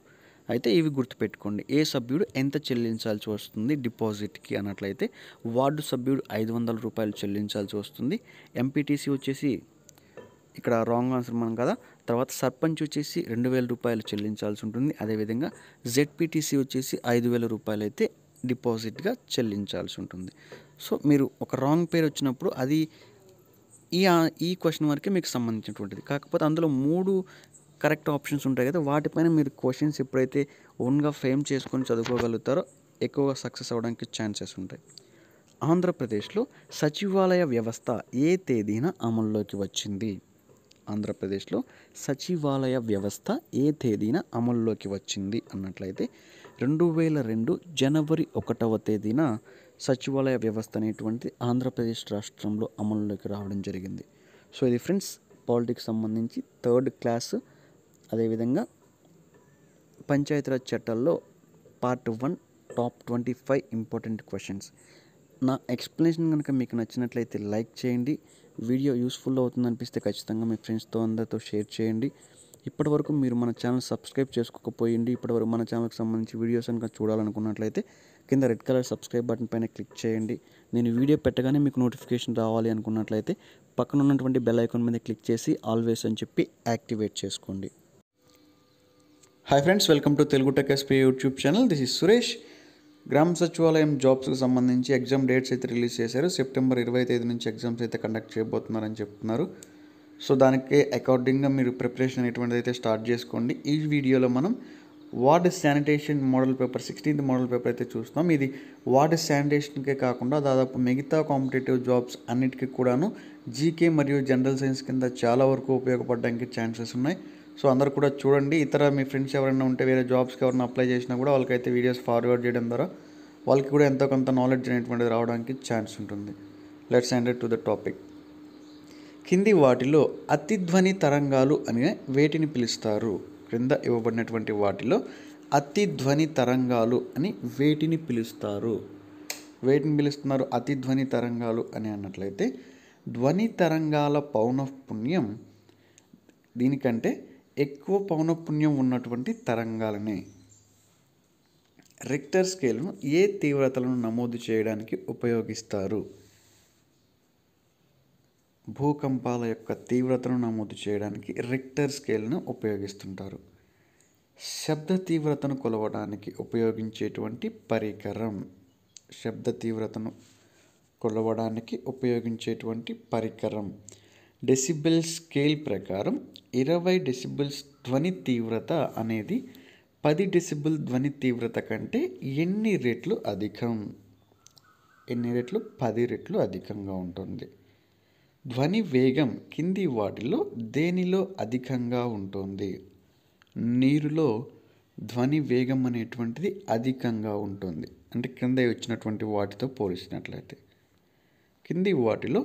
అయితే ఇవి గుర్తుపెట్టుకోండి ఏ సభ్యుడు ఎంత చెల్లించాల్సి వస్తుంది డిపాజిట్కి అన్నట్లయితే వార్డు సభ్యుడు ఐదు వందల రూపాయలు చెల్లించాల్సి వస్తుంది ఎంపీటీసీ వచ్చేసి ఇక్కడ రాంగ్ ఆన్సర్ మనం కదా తర్వాత సర్పంచ్ వచ్చేసి రెండు వేల రూపాయలు చెల్లించాల్సి ఉంటుంది అదేవిధంగా జెడ్పీటీసీ వచ్చేసి ఐదు వేల రూపాయలు అయితే డిపాజిట్గా చెల్లించాల్సి ఉంటుంది సో మీరు ఒక రాంగ్ పేరు వచ్చినప్పుడు అది ఈ ఈ క్వశ్చన్ వరకే మీకు సంబంధించినటువంటిది కాకపోతే అందులో మూడు కరెక్ట్ ఆప్షన్స్ ఉంటాయి కదా వాటిపైన మీరు క్వశ్చన్స్ ఎప్పుడైతే ఓన్గా ఫేమ్ చేసుకొని చదువుకోగలుగుతారో ఎక్కువగా సక్సెస్ అవడానికి ఛాన్సెస్ ఉంటాయి ఆంధ్రప్రదేశ్లో సచివాలయ వ్యవస్థ ఏ తేదీన అమల్లోకి వచ్చింది ఆంధ్రప్రదేశ్లో సచివాలయ వ్యవస్థ ఏ తేదీన అమల్లోకి వచ్చింది అన్నట్లయితే రెండు వేల రెండు జనవరి ఒకటవ తేదీన సచివాలయ వ్యవస్థ అనేటువంటి ఆంధ్రప్రదేశ్ రాష్ట్రంలో అమల్లోకి రావడం జరిగింది సో ఇది ఫ్రెండ్స్ పాలిటిక్స్ సంబంధించి థర్డ్ క్లాసు అదేవిధంగా పంచాయతీరాజ్ చట్టాల్లో part one top twenty five important questions నా ఎక్స్ప్లెనేషన్ కనుక మీకు నచ్చినట్లయితే లైక్ చేయండి వీడియో యూస్ఫుల్ అవుతుంది అనిపిస్తే ఖచ్చితంగా మీ ఫ్రెండ్స్తో అందరితో షేర్ చేయండి ఇప్పటివరకు మీరు మన ఛానల్ సబ్స్క్రైబ్ చేసుకోకపోయింది ఇప్పటివరకు మన ఛానల్కి సంబంధించి వీడియోస్ కనుక చూడాలనుకున్నట్లయితే కింద రెడ్ కలర్ సబ్స్క్రైబ్ బటన్ పైన క్లిక్ చేయండి నేను వీడియో పెట్టగానే మీకు నోటిఫికేషన్ రావాలి అనుకున్నట్లయితే పక్కన ఉన్నటువంటి బెల్ ఐకాన్ మీద క్లిక్ చేసి ఆల్వేస్ అని చెప్పి యాక్టివేట్ చేసుకోండి hi friends welcome to Telugu tech SP YouTube channel this is Suresh గ్రామ సచివాలయం జాబ్స్కి సంబంధించి ఎగ్జామ్ డేట్స్ అయితే రిలీజ్ చేశారు సెప్టెంబర్ ఇరవై తేదీ నుంచి ఎగ్జామ్స్ అయితే కండక్ట్ చేయబోతున్నారని చెప్తున్నారు సో దానికి అకార్డింగ్గా మీరు ప్రిపరేషన్ అనేటువంటిది అయితే స్టార్ట్ చేసుకోండి ఈ వీడియోలో మనం ward sanitation model paper sixteenth model paper అయితే చూస్తాం ఇది వార్డ్ శానిటేషన్కే కాకుండా దాదాపు మిగతా కాంపిటేటివ్ జాబ్స్ అన్నిటికీ కూడాను జీకే మరియు జనరల్ సైన్స్ కింద చాలా వరకు ఉపయోగపడడానికి ఛాన్సెస్ ఉన్నాయి సో అందరు కూడా చూడండి ఇతర మీ ఫ్రెండ్స్ ఎవరైనా ఉంటే వేరే జాబ్స్కి ఎవరైనా అప్లై చేసినా కూడా వాళ్ళకైతే వీడియోస్ ఫార్వర్డ్ చేయడం ద్వారా వాళ్ళకి కూడా ఎంతో కొంత నాలెడ్జ్ అనేటువంటిది రావడానికి ఛాన్స్ ఉంటుంది let's handed to the topic కింది వాటిలో అతిధ్వని తరంగాలు అనే వేటిని పిలుస్తారు క్రింద ఇవ్వబడినటువంటి వాటిలో అతిధ్వని తరంగాలు అని వేటిని పిలుస్తారు వేటిని పిలుస్తున్నారు అతిధ్వని తరంగాలు అని అన్నట్లయితే ధ్వని తరంగాల పౌనఃపుణ్యం దీనికంటే ఎక్కువ పౌనపుణ్యం ఉన్నటువంటి తరంగాలని రిక్టర్ స్కేల్ను ఏ తీవ్రతలను నమోదు చేయడానికి ఉపయోగిస్తారు భూకంపాల యొక్క తీవ్రతను నమోదు చేయడానికి రిక్టర్ స్కేల్ను ఉపయోగిస్తుంటారు శబ్ద తీవ్రతను కొలవడానికి ఉపయోగించేటువంటి పరికరం శబ్ద తీవ్రతను కొలవడానికి ఉపయోగించేటువంటి పరికరం డెసిబిల్ స్కేల్ ప్రకారం ఇరవై డెసిబిల్స్ ధ్వని తీవ్రత అనేది పది డెసిబుల్ ధ్వని తీవ్రత కంటే ఎన్ని రెట్లు అధికం ఎన్ని రెట్లు పది రెట్లు అధికంగా ఉంటుంది ధ్వని వేగం కింది వాటిలో దేనిలో అధికంగా ఉంటుంది నీరులో ధ్వని వేగం అనేటువంటిది అధికంగా ఉంటుంది అంటే కింద వచ్చినటువంటి వాటితో పోల్చినట్లయితే కింది వాటిలో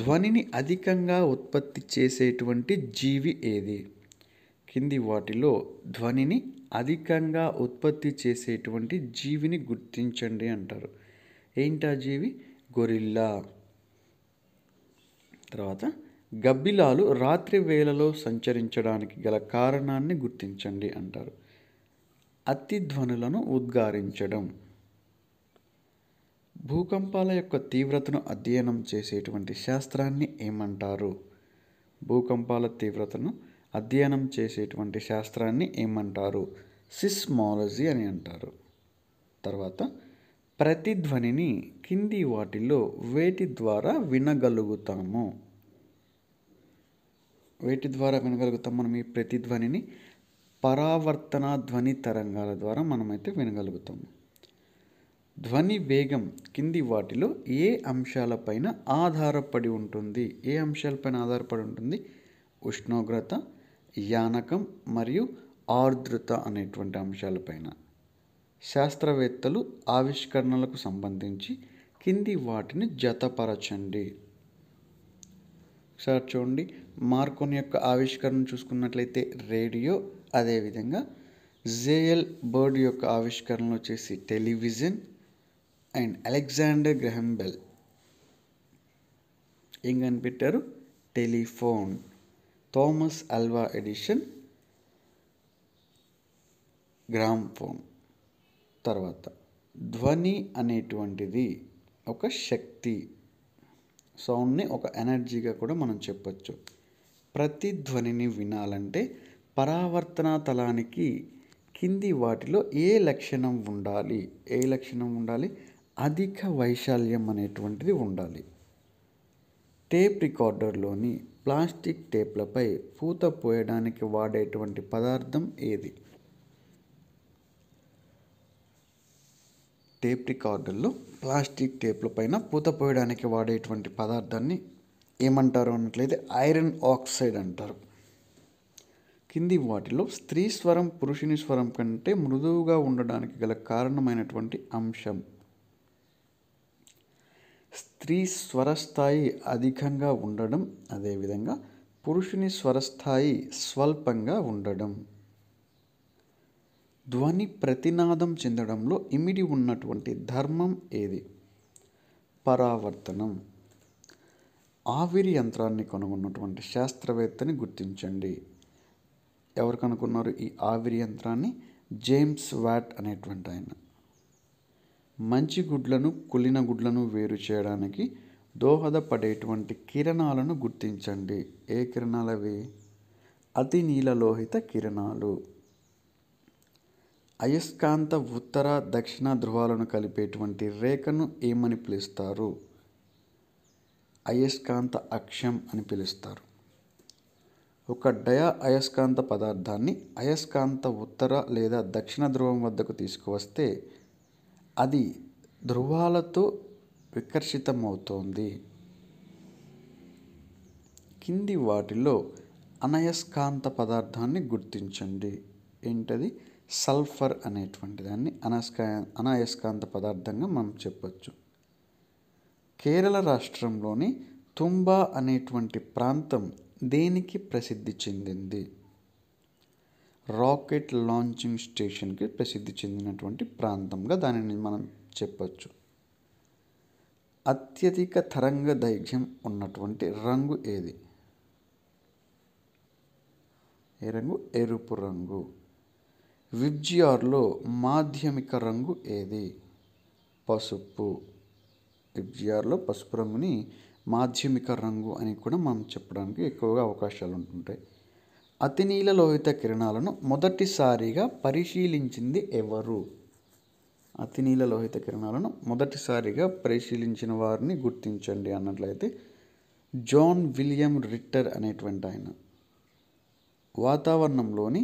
ధ్వనిని అధికంగా ఉత్పత్తి చేసేటువంటి జీవి ఏది కింది వాటిలో ధ్వనిని అధికంగా ఉత్పత్తి చేసేటువంటి జీవిని గుర్తించండి అంటారు ఏంటా జీవి గొరిల్లా తర్వాత గబ్బిలాలు రాత్రి వేళలో సంచరించడానికి గల కారణాన్ని గుర్తించండి అంటారు అతి ధ్వనులను ఉద్గారించడం భూకంపాల యొక్క తీవ్రతను అధ్యయనం చేసేటువంటి శాస్త్రాన్ని ఏమంటారు భూకంపాల తీవ్రతను అధ్యయనం చేసేటువంటి శాస్త్రాన్ని ఏమంటారు సిస్మాలజీ అని అంటారు తర్వాత ప్రతిధ్వనిని కింది వాటిలో వేటి ద్వారా వినగలుగుతాము వేటి ద్వారా వినగలుగుతాం మనం ఈ ప్రతిధ్వనిని పరావర్తన ధ్వని తరంగాల ద్వారా మనమైతే వినగలుగుతాము ధ్వని వేగం కింది వాటిలో ఏ అంశాలపైన ఆధారపడి ఉంటుంది ఏ అంశాలపైన ఆధారపడి ఉంటుంది ఉష్ణోగ్రత యానకం మరియు ఆర్ద్రత అనేటువంటి అంశాలపైన శాస్త్రవేత్తలు ఆవిష్కరణలకు సంబంధించి కింది వాటిని జతపరచండి సార్ చూడండి మార్కోని యొక్క ఆవిష్కరణ చూసుకున్నట్లయితే రేడియో అదేవిధంగా జేఎల్ బర్డ్ యొక్క ఆవిష్కరణలు వచ్చేసి television and Alexander Graham Bell ఏం కనిపెట్టారు telephone Thomas Alva Edison gramophone తర్వాత ధ్వని అనేటువంటిది ఒక శక్తి సౌండ్ని ఒక ఎనర్జీగా కూడా మనం చెప్పచ్చు ప్రతి ధ్వనిని వినాలంటే పరావర్తన తలానికి కింది వాటిలో ఏ లక్షణం ఉండాలి ఏ లక్షణం ఉండాలి అధిక వైశాల్యం అనేటువంటిది ఉండాలి టేప్ రికార్డర్లోని ప్లాస్టిక్ టేప్లపై పూత పోయడానికి వాడేటువంటి పదార్థం ఏది టేప్ రికార్డర్లో ప్లాస్టిక్ టేప్ల పైన పూత పోయడానికి వాడేటువంటి పదార్థాన్ని ఏమంటారు అన్నట్లయితే ఐరన్ ఆక్సైడ్ అంటారు కింది వాటిలో స్త్రీ స్వరం పురుషుని స్వరం కంటే మృదువుగా ఉండడానికి గల కారణమైనటువంటి అంశం స్త్రీ స్వరస్థాయి అధికంగా ఉండడం అదేవిధంగా పురుషుని స్వరస్థాయి స్వల్పంగా ఉండడం ధ్వని ప్రతినాదం చెందడంలో ఇమిడి ఉన్నటువంటి ధర్మం ఏది పరావర్తనం ఆవిరి యంత్రాన్ని కనుగొన్నటువంటి శాస్త్రవేత్తని గుర్తించండి ఎవరు కనుగొన్నారు ఈ ఆవిరి యంత్రాన్ని జేమ్స్ వాట్ అనేటువంటి ఆయన మంచి గుడ్లను కుళ్ళిన గుడ్లను వేరు చేయడానికి దోహదపడేటువంటి కిరణాలను గుర్తించండి ఏ కిరణాలవి అతి నీలలోహిత కిరణాలు అయస్కాంత ఉత్తర దక్షిణ ధ్రువాలను కలిపేటువంటి రేఖను ఏమని పిలుస్తారు అయస్కాంత అక్షం అని పిలుస్తారు ఒక డయా అయస్కాంత పదార్థాన్ని అయస్కాంత ఉత్తర లేదా దక్షిణ ధ్రువం వద్దకు తీసుకువస్తే అది ధ్రువాలతో వికర్షితమవుతోంది కింది వాటిలో అనయస్కాంత పదార్థాన్ని గుర్తించండి ఏంటది సల్ఫర్ అనేటువంటి దాన్ని అనస్కా అనయస్కాంత పదార్థంగా మనం చెప్పచ్చు కేరళ రాష్ట్రంలోని తుంబా అనేటువంటి ప్రాంతం దేనికి ప్రసిద్ధి చెందింది రాకెట్ లాంచింగ్ స్టేషన్కి ప్రసిద్ధి చెందినటువంటి ప్రాంతంగా దానిని మనం చెప్పచ్చు అత్యధిక తరంగ దైర్ఘ్యం ఉన్నటువంటి రంగు ఏది ఏ రంగు ఎరుపు రంగు విబ్జిఆర్లో మాధ్యమిక రంగు ఏది పసుపు విబ్జిఆర్లో పసుపు రంగుని మాధ్యమిక రంగు అని కూడా మనం చెప్పడానికి ఎక్కువగా అవకాశాలు ఉంటుంటాయి అతినీల లోహిత కిరణాలను మొదటిసారిగా పరిశీలించింది ఎవరు అతినీల లోహిత కిరణాలను మొదటిసారిగా పరిశీలించిన వారిని గుర్తించండి అన్నట్లయితే జాన్ విలియం రిట్టర్ అనేటువంటి ఆయన వాతావరణంలోని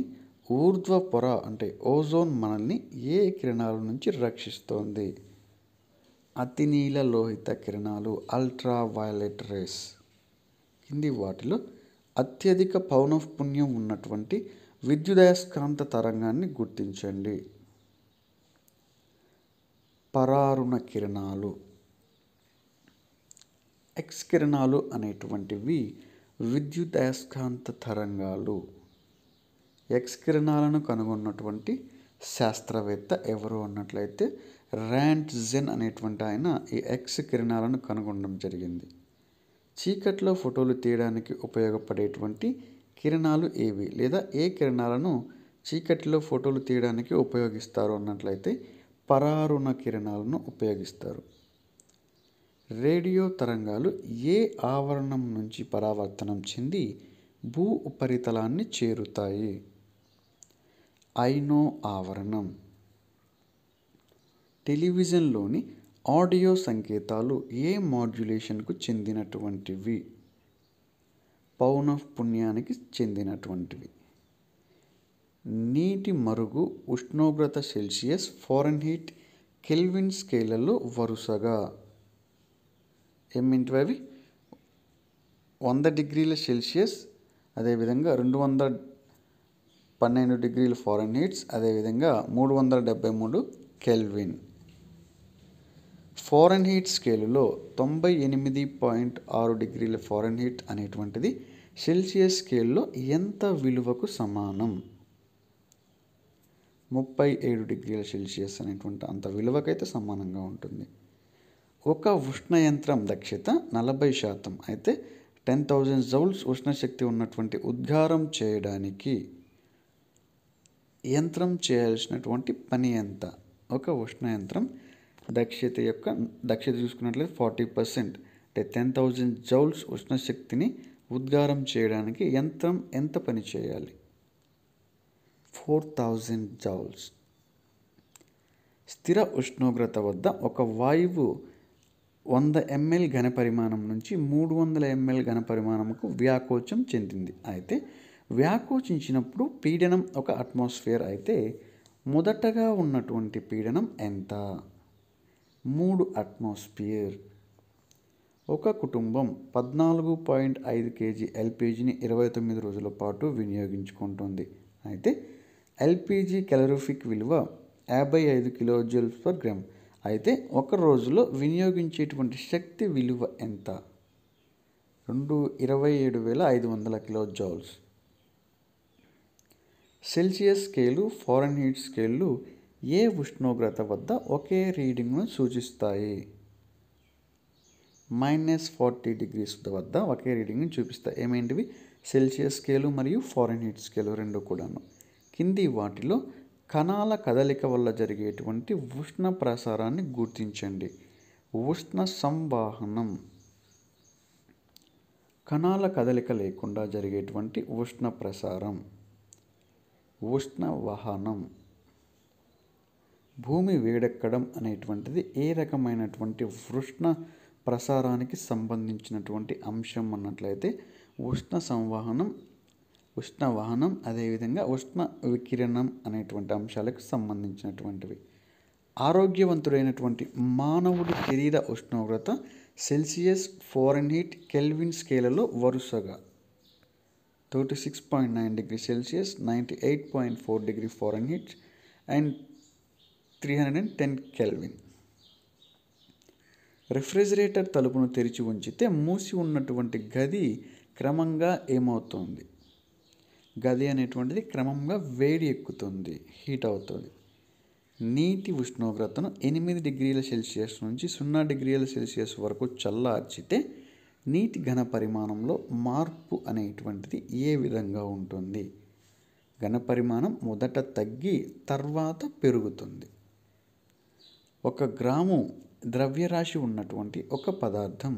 ఊర్ధ్వ పొర అంటే ఓజోన్ మనల్ని ఏ కిరణాల నుంచి రక్షిస్తోంది అతినీల లోహిత కిరణాలు అల్ట్రా వయలెట్ రేస్ కింది వాటిలో అత్యధిక పౌనఃపుణ్యం ఉన్నటువంటి విద్యుదయస్కాంత తరంగాన్ని గుర్తించండి పరారుణ కిరణాలు ఎక్స్ కిరణాలు అనేటువంటివి విద్యుదయస్కాంత తరంగాలు ఎక్స్ కిరణాలను కనుగొన్నటువంటి శాస్త్రవేత్త ఎవరు అన్నట్లయితే ర్యాంట్జెన్ అనేటువంటి ఆయన ఈ ఎక్స్ కిరణాలను కనుగొనడం జరిగింది చీకట్లో ఫోటోలు తీయడానికి ఉపయోగపడేటువంటి కిరణాలు ఏవి లేదా ఏ కిరణాలను చీకటిలో ఫోటోలు తీయడానికి ఉపయోగిస్తారు అన్నట్లయితే పరారుణ కిరణాలను ఉపయోగిస్తారు రేడియో తరంగాలు ఏ ఆవరణం నుంచి పరావర్తనం చెంది భూ ఉపరితలాన్ని చేరుతాయి ఐనో ఆవరణం టెలివిజన్లోని ఆడియో సంకేతాలు ఏ మాడ్యులేషన్కు చెందినటువంటివి పుణ్యానికి చెందినటువంటివి నీటి మరుగు ఉష్ణోగ్రత సెల్సియస్ ఫారెన్ హీట్ కెల్విన్ స్కేలలో వరుసగా ఏమింటివి అవి వంద డిగ్రీల సెల్సియస్ అదేవిధంగా రెండు వందల పన్నెండు డిగ్రీల ఫారెన్ హీట్స్ అదేవిధంగా మూడు వందల డెబ్బై మూడు కెల్విన్ ఫారెన్ హీట్ స్కేలులో తొంభై ఎనిమిది పాయింట్ ఆరు డిగ్రీల ఫారెన్ హీట్ అనేటువంటిది సెల్సియస్ స్కేల్లో ఎంత విలువకు సమానం ముప్పై ఏడు డిగ్రీల సెల్సియస్ అనేటువంటి అంత విలువకైతే సమానంగా ఉంటుంది ఒక ఉష్ణ యంత్రం దక్షత నలభై శాతం అయితే టెన్ థౌజండ్ జౌల్స్ ఉష్ణశక్తి ఉన్నటువంటి ఉద్గారం చేయడానికి యంత్రం చేయాల్సినటువంటి పని ఎంత ఒక ఉష్ణ యంత్రం దక్షత యొక్క దక్షత చూసుకున్నట్లయితే ఫార్టీ పర్సెంట్ అంటే టెన్ థౌజండ్ జౌల్స్ ఉష్ణ శక్తిని ఉద్గారం చేయడానికి యంత్రం ఎంత పని చేయాలి ఫోర్ థౌజండ్ జౌల్స్ స్థిర ఉష్ణోగ్రత వద్ద ఒక వాయువు వంద ఎంఎల్ ఘన పరిమాణం నుంచి మూడు వందల ఎంఎల్ ఘన పరిమాణంకు వ్యాకోచం చెందింది అయితే వ్యాకోచించినప్పుడు పీడనం ఒక అట్మాస్ఫియర్ అయితే మొదటగా ఉన్నటువంటి పీడనం ఎంత మూడు అట్మాస్ఫియర్ ఒక కుటుంబం పద్నాలుగు పాయింట్ ఐదు కేజీ ఎల్పిజిని ఇరవై తొమ్మిది రోజుల పాటు వినియోగించుకుంటుంది అయితే ఎల్పిజి క్యాలరీఫిక్ విలువ యాభై ఐదు కిలో జూల్స్ పర్ గ్రామ్ అయితే ఒక రోజులో వినియోగించేటువంటి శక్తి విలువ ఎంత రెండు ఇరవై ఏడు వేల ఐదు వందల kilo joules Celsius scale Fahrenheit స్కేళ్ళు ఏ ఉష్ణోగ్రత వద్ద ఒకే రీడింగ్ను సూచిస్తాయి మైనస్ ఫార్టీ డిగ్రీస్ వద్ద ఒకే రీడింగ్ని చూపిస్తాయి ఏమేంటివి సెల్సియస్ స్కేలు మరియు ఫారెన్ హీట్ స్కేలు రెండు కూడాను కింది వాటిలో కణాల కదలిక వల్ల జరిగేటువంటి ఉష్ణ ప్రసారాన్ని గుర్తించండి ఉష్ణ సంవాహనం కణాల కదలిక లేకుండా జరిగేటువంటి ఉష్ణ ప్రసారం ఉష్ణ వాహనం భూమి వేడెక్కడం అనేటువంటిది ఏ రకమైనటువంటి ఉష్ణ ప్రసారానికి సంబంధించినటువంటి అంశం అన్నట్లయితే ఉష్ణ సంవహనం ఉష్ణ వాహనం అదేవిధంగా ఉష్ణ వికిరణం అనేటువంటి అంశాలకు సంబంధించినటువంటివి ఆరోగ్యవంతుడైనటువంటి మానవుడి శరీర ఉష్ణోగ్రత సెల్సియస్ ఫారెన్ హీట్ కెల్విన్ స్కేలలో వరుసగా thirty six point nine degree Celsius ninety eight point four degree Fahrenheit and three hundred and ten Kelvin refrigerator తలుపును తెరిచి ఉంచితే మూసి ఉన్నటువంటి గది క్రమంగా ఏమవుతుంది గది అనేటువంటిది క్రమంగా వేడి ఎక్కుతుంది హీట్ అవుతుంది నీటి ఉష్ణోగ్రతను ఎనిమిది డిగ్రీల సెల్సియస్ నుంచి సున్నా డిగ్రీల సెల్సియస్ వరకు చల్లార్చితే నీటి ఘన పరిమాణంలో మార్పు అనేటువంటిది ఏ విధంగా ఉంటుంది ఘన పరిమాణం మొదట తగ్గి తర్వాత పెరుగుతుంది ఒక గ్రాము ద్రవ్యరాశి ఉన్నటువంటి ఒక పదార్థం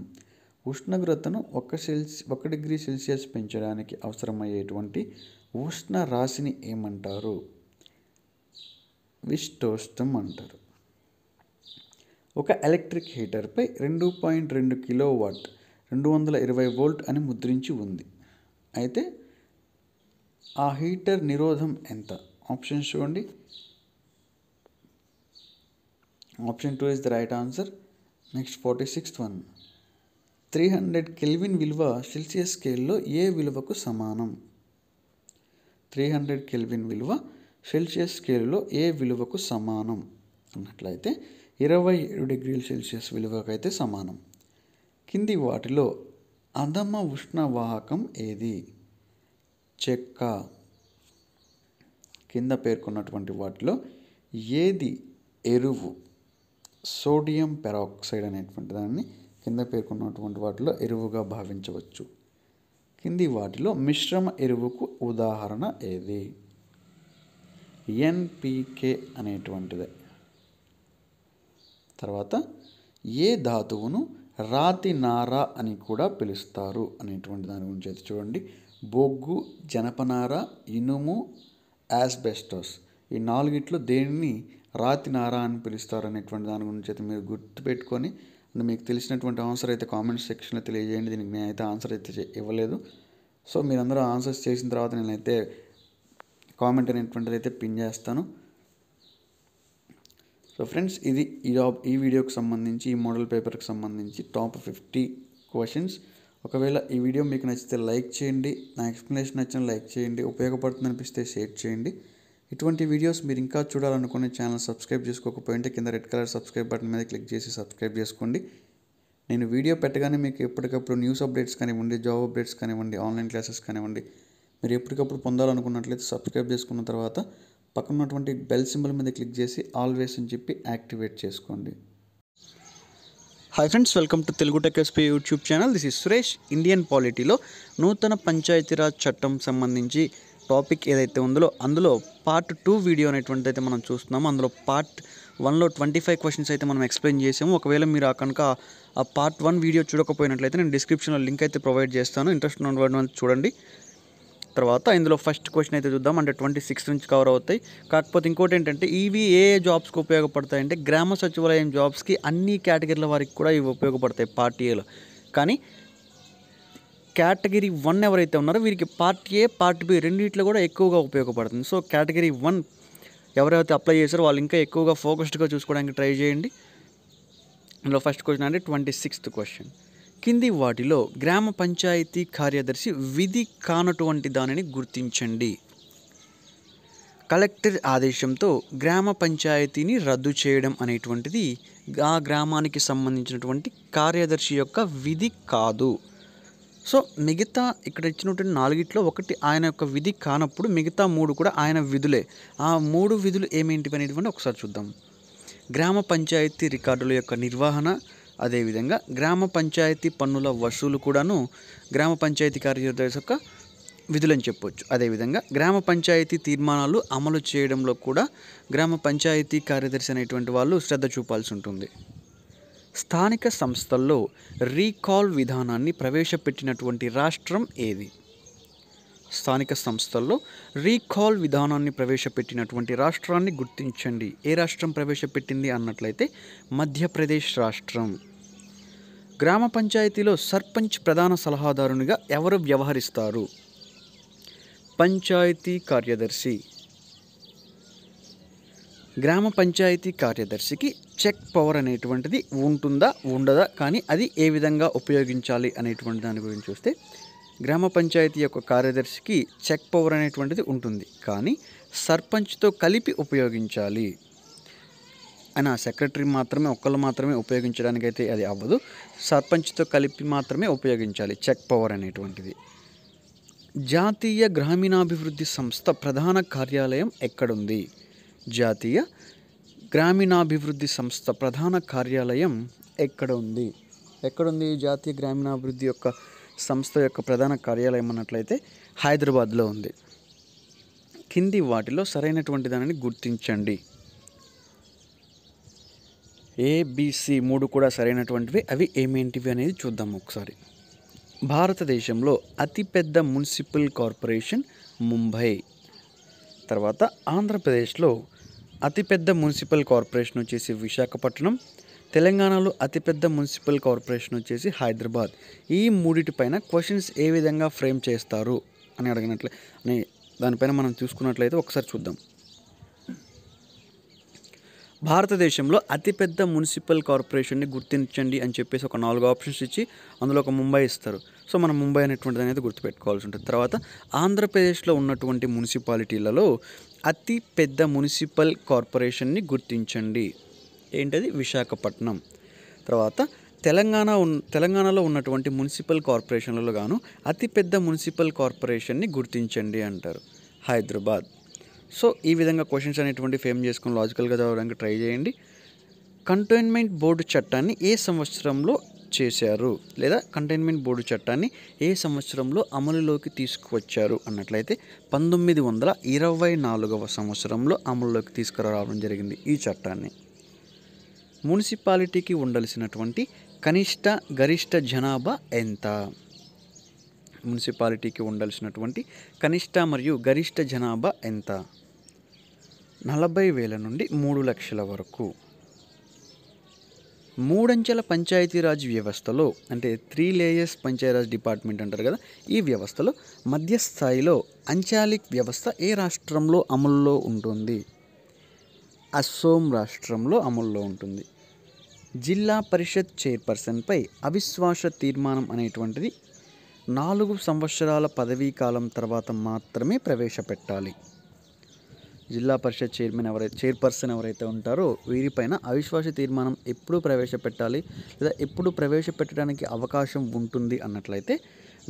ఉష్ణోగ్రతను ఒక సెల్సి ఒక డిగ్రీ సెల్సియస్ పెంచడానికి అవసరమయ్యేటువంటి ఉష్ణ రాశిని ఏమంటారు విష్టోష్టం అంటారు ఒక ఎలక్ట్రిక్ హీటర్పై రెండు పాయింట్ రెండు కిలో వాట్ రెండు వందల ఇరవై వోల్ట్ అని ముద్రించి ఉంది అయితే ఆ హీటర్ నిరోధం ఎంత ఆప్షన్స్ చూడండి option two is the right answer next forty sixth one three hundred Kelvin విలువ సెల్సియస్ స్కేల్లో ఏ విలువకు సమానం త్రీ హండ్రెడ్ కెల్విన్ విలువ సెల్సియస్ స్కేల్లో ఏ విలువకు సమానం అన్నట్లయితే ఇరవై ఏడు డిగ్రీల సెల్సియస్ విలువకైతే సమానం కింది వాటిలో అధమ ఉష్ణవాహకం ఏది చెక్క కింద పేర్కొన్నటువంటి వాటిలో ఏది ఎరువు సోడియం పెరాక్సైడ్ అనేటువంటి దాన్ని కింద పేర్కొన్నటువంటి వాటిలో ఎరువుగా భావించవచ్చు కింది వాటిలో మిశ్రమ ఎరువుకు ఉదాహరణ ఏది ఎన్పికే అనేటువంటిదే తర్వాత ఏ ధాతువును రాతి నార అని కూడా పిలుస్తారు అనేటువంటి దాని గురించి అయితే చూడండి బొగ్గు జనపనార ఇనుము యాస్బెస్టోస్ ఈ నాలుగిట్లో దేనిని రాతి నారా అని పిలుస్తారు అనేటువంటి దాని గురించి అయితే మీరు గుర్తుపెట్టుకొని మీకు తెలిసినటువంటి ఆన్సర్ అయితే కామెంట్ సెక్షన్లో తెలియజేయండి దీనికి నేనైతే ఆన్సర్ అయితే ఇవ్వలేదు సో మీరందరూ ఆన్సర్స్ చేసిన తర్వాత నేనైతే కామెంట్ అనేటువంటిది అయితే పిన్ చేస్తాను సో ఫ్రెండ్స్ ఇది ఈ జాబ్ ఈ వీడియోకి సంబంధించి ఈ మోడల్ పేపర్కి సంబంధించి టాప్ ఫిఫ్టీ క్వశ్చన్స్ ఒకవేళ ఈ వీడియో మీకు నచ్చితే లైక్ చేయండి నా ఎక్స్ప్లెనేషన్ నచ్చిన లైక్ చేయండి ఉపయోగపడుతుంది అనిపిస్తే షేర్ చేయండి ఇటువంటి వీడియోస్ మీరు ఇంకా చూడాలనుకునే ఛానల్ సబ్స్క్రైబ్ చేసుకోకపోయింటే కింద రెడ్ కలర్ సబ్స్క్రైబ్ బటన్ మీద క్లిక్ చేసి సబ్స్క్రైబ్ చేసుకోండి నేను వీడియో పెట్టగానే మీకు ఎప్పటికప్పుడు న్యూస్ అప్డేట్స్ కానివ్వండి జాబ్ అప్డేట్స్ కానివ్వండి ఆన్లైన్ క్లాసెస్ కానివ్వండి మీరు ఎప్పటికప్పుడు పొందాలనుకున్నట్లయితే సబ్స్క్రైబ్ చేసుకున్న తర్వాత పక్కన ఉన్నటువంటి బెల్ సింబల్ మీద క్లిక్ చేసి ఆల్వేస్ అని చెప్పి యాక్టివేట్ చేసుకోండి hi friends welcome to Telugu tech SP YouTube channel this is Suresh Indian పాలిటీలో నూతన పంచాయతీరాజ్ చట్టం సంబంధించి టాపిక్ ఏదైతే ఉందో అందులో పార్ట్ టూ వీడియో అనేటువంటిది అయితే మనం చూస్తున్నాం అందులో పార్ట్ వన్లో ట్వంటీ ఫైవ్ క్వశ్చన్స్ అయితే మనం ఎక్స్ప్లెయిన్ చేసాము ఒకవేళ మీరు కనుక ఆ పార్ట్ వన్ వీడియో చూడకపోయినట్లయితే నేను డిస్క్రిప్షన్లో లింక్ అయితే ప్రొవైడ్ చేస్తాను ఇంట్రెస్ట్ ఉన్న చూడండి తర్వాత ఇందులో ఫస్ట్ క్వశ్చన్ అయితే చూద్దాం అంటే ట్వంటీ సిక్స్ నుంచి కవర్ అవుతాయి కాకపోతే ఇంకోటి ఏంటంటే ఇవి ఏ జాబ్స్కి అంటే గ్రామ సచివాలయం జాబ్స్కి అన్ని కేటగిరీల వారికి కూడా ఇవి ఉపయోగపడతాయి పార్టీఏలో కానీ కేటగిరీ వన్ ఎవరైతే ఉన్నారో వీరికి పార్ట్ ఏ పార్ట్ బి రెండింటిలో కూడా ఎక్కువగా ఉపయోగపడుతుంది సో కేటగిరీ వన్ ఎవరైతే అప్లై చేశారో వాళ్ళు ఇంకా ఎక్కువగా ఫోకస్డ్గా చూసుకోవడానికి ట్రై చేయండి ఇందులో ఫస్ట్ క్వశ్చన్ అంటే ట్వంటీ సిక్స్త్ క్వశ్చన్ కింది వాటిలో గ్రామ పంచాయతీ కార్యదర్శి విధి కానటువంటి దానిని గుర్తించండి కలెక్టర్ ఆదేశంతో గ్రామ పంచాయతీని రద్దు చేయడం అనేటువంటిది ఆ గ్రామానికి సంబంధించినటువంటి కార్యదర్శి యొక్క విధి కాదు సో మిగతా ఇక్కడ ఇచ్చినటువంటి నాలుగిట్లో ఒకటి ఆయన యొక్క విధి కానప్పుడు మిగతా మూడు కూడా ఆయన విధులే ఆ మూడు విధులు ఏమేంటివి అనేటువంటి ఒకసారి చూద్దాం గ్రామ పంచాయతీ రికార్డుల యొక్క నిర్వహణ అదేవిధంగా గ్రామ పంచాయతీ పన్నుల వసూలు కూడాను గ్రామ పంచాయతీ కార్యదర్శి యొక్క అని చెప్పొచ్చు అదేవిధంగా గ్రామ పంచాయతీ తీర్మానాలు అమలు చేయడంలో కూడా గ్రామ పంచాయతీ కార్యదర్శి అనేటువంటి వాళ్ళు శ్రద్ధ చూపాల్సి ఉంటుంది స్థానిక సంస్థల్లో రీకాల్ విధానాన్ని ప్రవేశపెట్టినటువంటి రాష్ట్రం ఏది స్థానిక సంస్థల్లో రీకాల్ విధానాన్ని ప్రవేశపెట్టినటువంటి రాష్ట్రాన్ని గుర్తించండి ఏ రాష్ట్రం ప్రవేశపెట్టింది అన్నట్లయితే మధ్యప్రదేశ్ రాష్ట్రం గ్రామ పంచాయతీలో సర్పంచ్ ప్రధాన సలహాదారునిగా ఎవరు వ్యవహరిస్తారు పంచాయతీ కార్యదర్శి గ్రామ పంచాయతీ కార్యదర్శికి చెక్ పవర్ అనేటువంటిది ఉంటుందా ఉండదా కానీ అది ఏ విధంగా ఉపయోగించాలి అనేటువంటి దాని గురించి చూస్తే గ్రామ పంచాయతీ యొక్క కార్యదర్శికి చెక్ పవర్ అనేటువంటిది ఉంటుంది కానీ సర్పంచ్తో కలిపి ఉపయోగించాలి అని ఆ సెక్రటరీ మాత్రమే ఒక్కళ్ళు మాత్రమే ఉపయోగించడానికి అయితే అది అవ్వదు సర్పంచ్తో కలిపి మాత్రమే ఉపయోగించాలి చెక్ పవర్ అనేటువంటిది జాతీయ గ్రామీణాభివృద్ధి సంస్థ ప్రధాన కార్యాలయం ఎక్కడుంది జాతీయ గ్రామీణాభివృద్ధి సంస్థ ప్రధాన కార్యాలయం ఎక్కడ ఉంది ఎక్కడుంది జాతీయ గ్రామీణాభివృద్ధి యొక్క సంస్థ యొక్క ప్రధాన కార్యాలయం అన్నట్లయితే హైదరాబాద్లో ఉంది కింది వాటిలో సరైనటువంటి దానిని గుర్తించండి ఏబిసి మూడు కూడా సరైనటువంటివి అవి ఏమేంటివి అనేది చూద్దాం ఒకసారి భారతదేశంలో అతిపెద్ద మున్సిపల్ కార్పొరేషన్ ముంబై తర్వాత ఆంధ్రప్రదేశ్లో అతిపెద్ద మున్సిపల్ కార్పొరేషన్ వచ్చేసి విశాఖపట్నం తెలంగాణలో అతిపెద్ద మున్సిపల్ కార్పొరేషన్ వచ్చేసి హైదరాబాద్ ఈ మూడిటిపైన క్వశ్చన్స్ ఏ విధంగా ఫ్రేమ్ చేస్తారు అని అడిగినట్లే అని దానిపైన మనం చూసుకున్నట్లయితే ఒకసారి చూద్దాం భారతదేశంలో అతిపెద్ద మున్సిపల్ కార్పొరేషన్ని గుర్తించండి అని చెప్పేసి ఒక నాలుగు ఆప్షన్స్ ఇచ్చి అందులో ఒక ముంబై ఇస్తారు సో మనం ముంబై అనేటువంటిది అనేది గుర్తుపెట్టుకోవాల్సి ఉంటుంది తర్వాత ఆంధ్రప్రదేశ్లో ఉన్నటువంటి మున్సిపాలిటీలలో అతి పెద్ద మున్సిపల్ కార్పొరేషన్ని గుర్తించండి ఏంటది విశాఖపట్నం తర్వాత తెలంగాణ ఉన్ తెలంగాణలో ఉన్నటువంటి మున్సిపల్ కార్పొరేషన్లలో గాను అతిపెద్ద మున్సిపల్ కార్పొరేషన్ని గుర్తించండి అంటారు హైదరాబాద్ సో ఈ విధంగా క్వశ్చన్స్ అనేటువంటి ఫేమ్ చేసుకుని లాజికల్గా చదవడానికి ట్రై చేయండి కంటైన్మెంట్ బోర్డు చట్టాన్ని ఏ సంవత్సరంలో చేశారు లేదా కంటైన్మెంట్ బోర్డు చట్టాన్ని ఏ సంవత్సరంలో అమలులోకి తీసుకువచ్చారు అన్నట్లయితే పంతొమ్మిది వందల ఇరవై నాలుగవ సంవత్సరంలో అమలులోకి తీసుకురావడం జరిగింది ఈ చట్టాన్ని మున్సిపాలిటీకి ఉండాల్సినటువంటి కనిష్ట గరిష్ట జనాభా ఎంత మున్సిపాలిటీకి ఉండాల్సినటువంటి కనిష్ట మరియు గరిష్ట జనాభా ఎంత నలభై వేల నుండి మూడు లక్షల వరకు మూడంచెల పంచాయతీరాజ్ వ్యవస్థలో అంటే త్రీ లేయర్స్ పంచాయతీరాజ్ డిపార్ట్మెంట్ అంటారు కదా ఈ వ్యవస్థలో మధ్యస్థాయిలో అంచాలిక్ వ్యవస్థ ఏ రాష్ట్రంలో అమల్లో ఉంటుంది అస్సోం రాష్ట్రంలో అమల్లో ఉంటుంది జిల్లా పరిషత్ చైర్పర్సన్పై అవిశ్వాస తీర్మానం అనేటువంటిది నాలుగు సంవత్సరాల పదవీకాలం తర్వాత మాత్రమే ప్రవేశపెట్టాలి జిల్లా పరిషత్ చైర్మన్ ఎవరైతే చైర్పర్సన్ ఎవరైతే ఉంటారో వీరిపైన అవిశ్వాస తీర్మానం ఎప్పుడు ప్రవేశపెట్టాలి లేదా ఎప్పుడు ప్రవేశపెట్టడానికి అవకాశం ఉంటుంది అన్నట్లయితే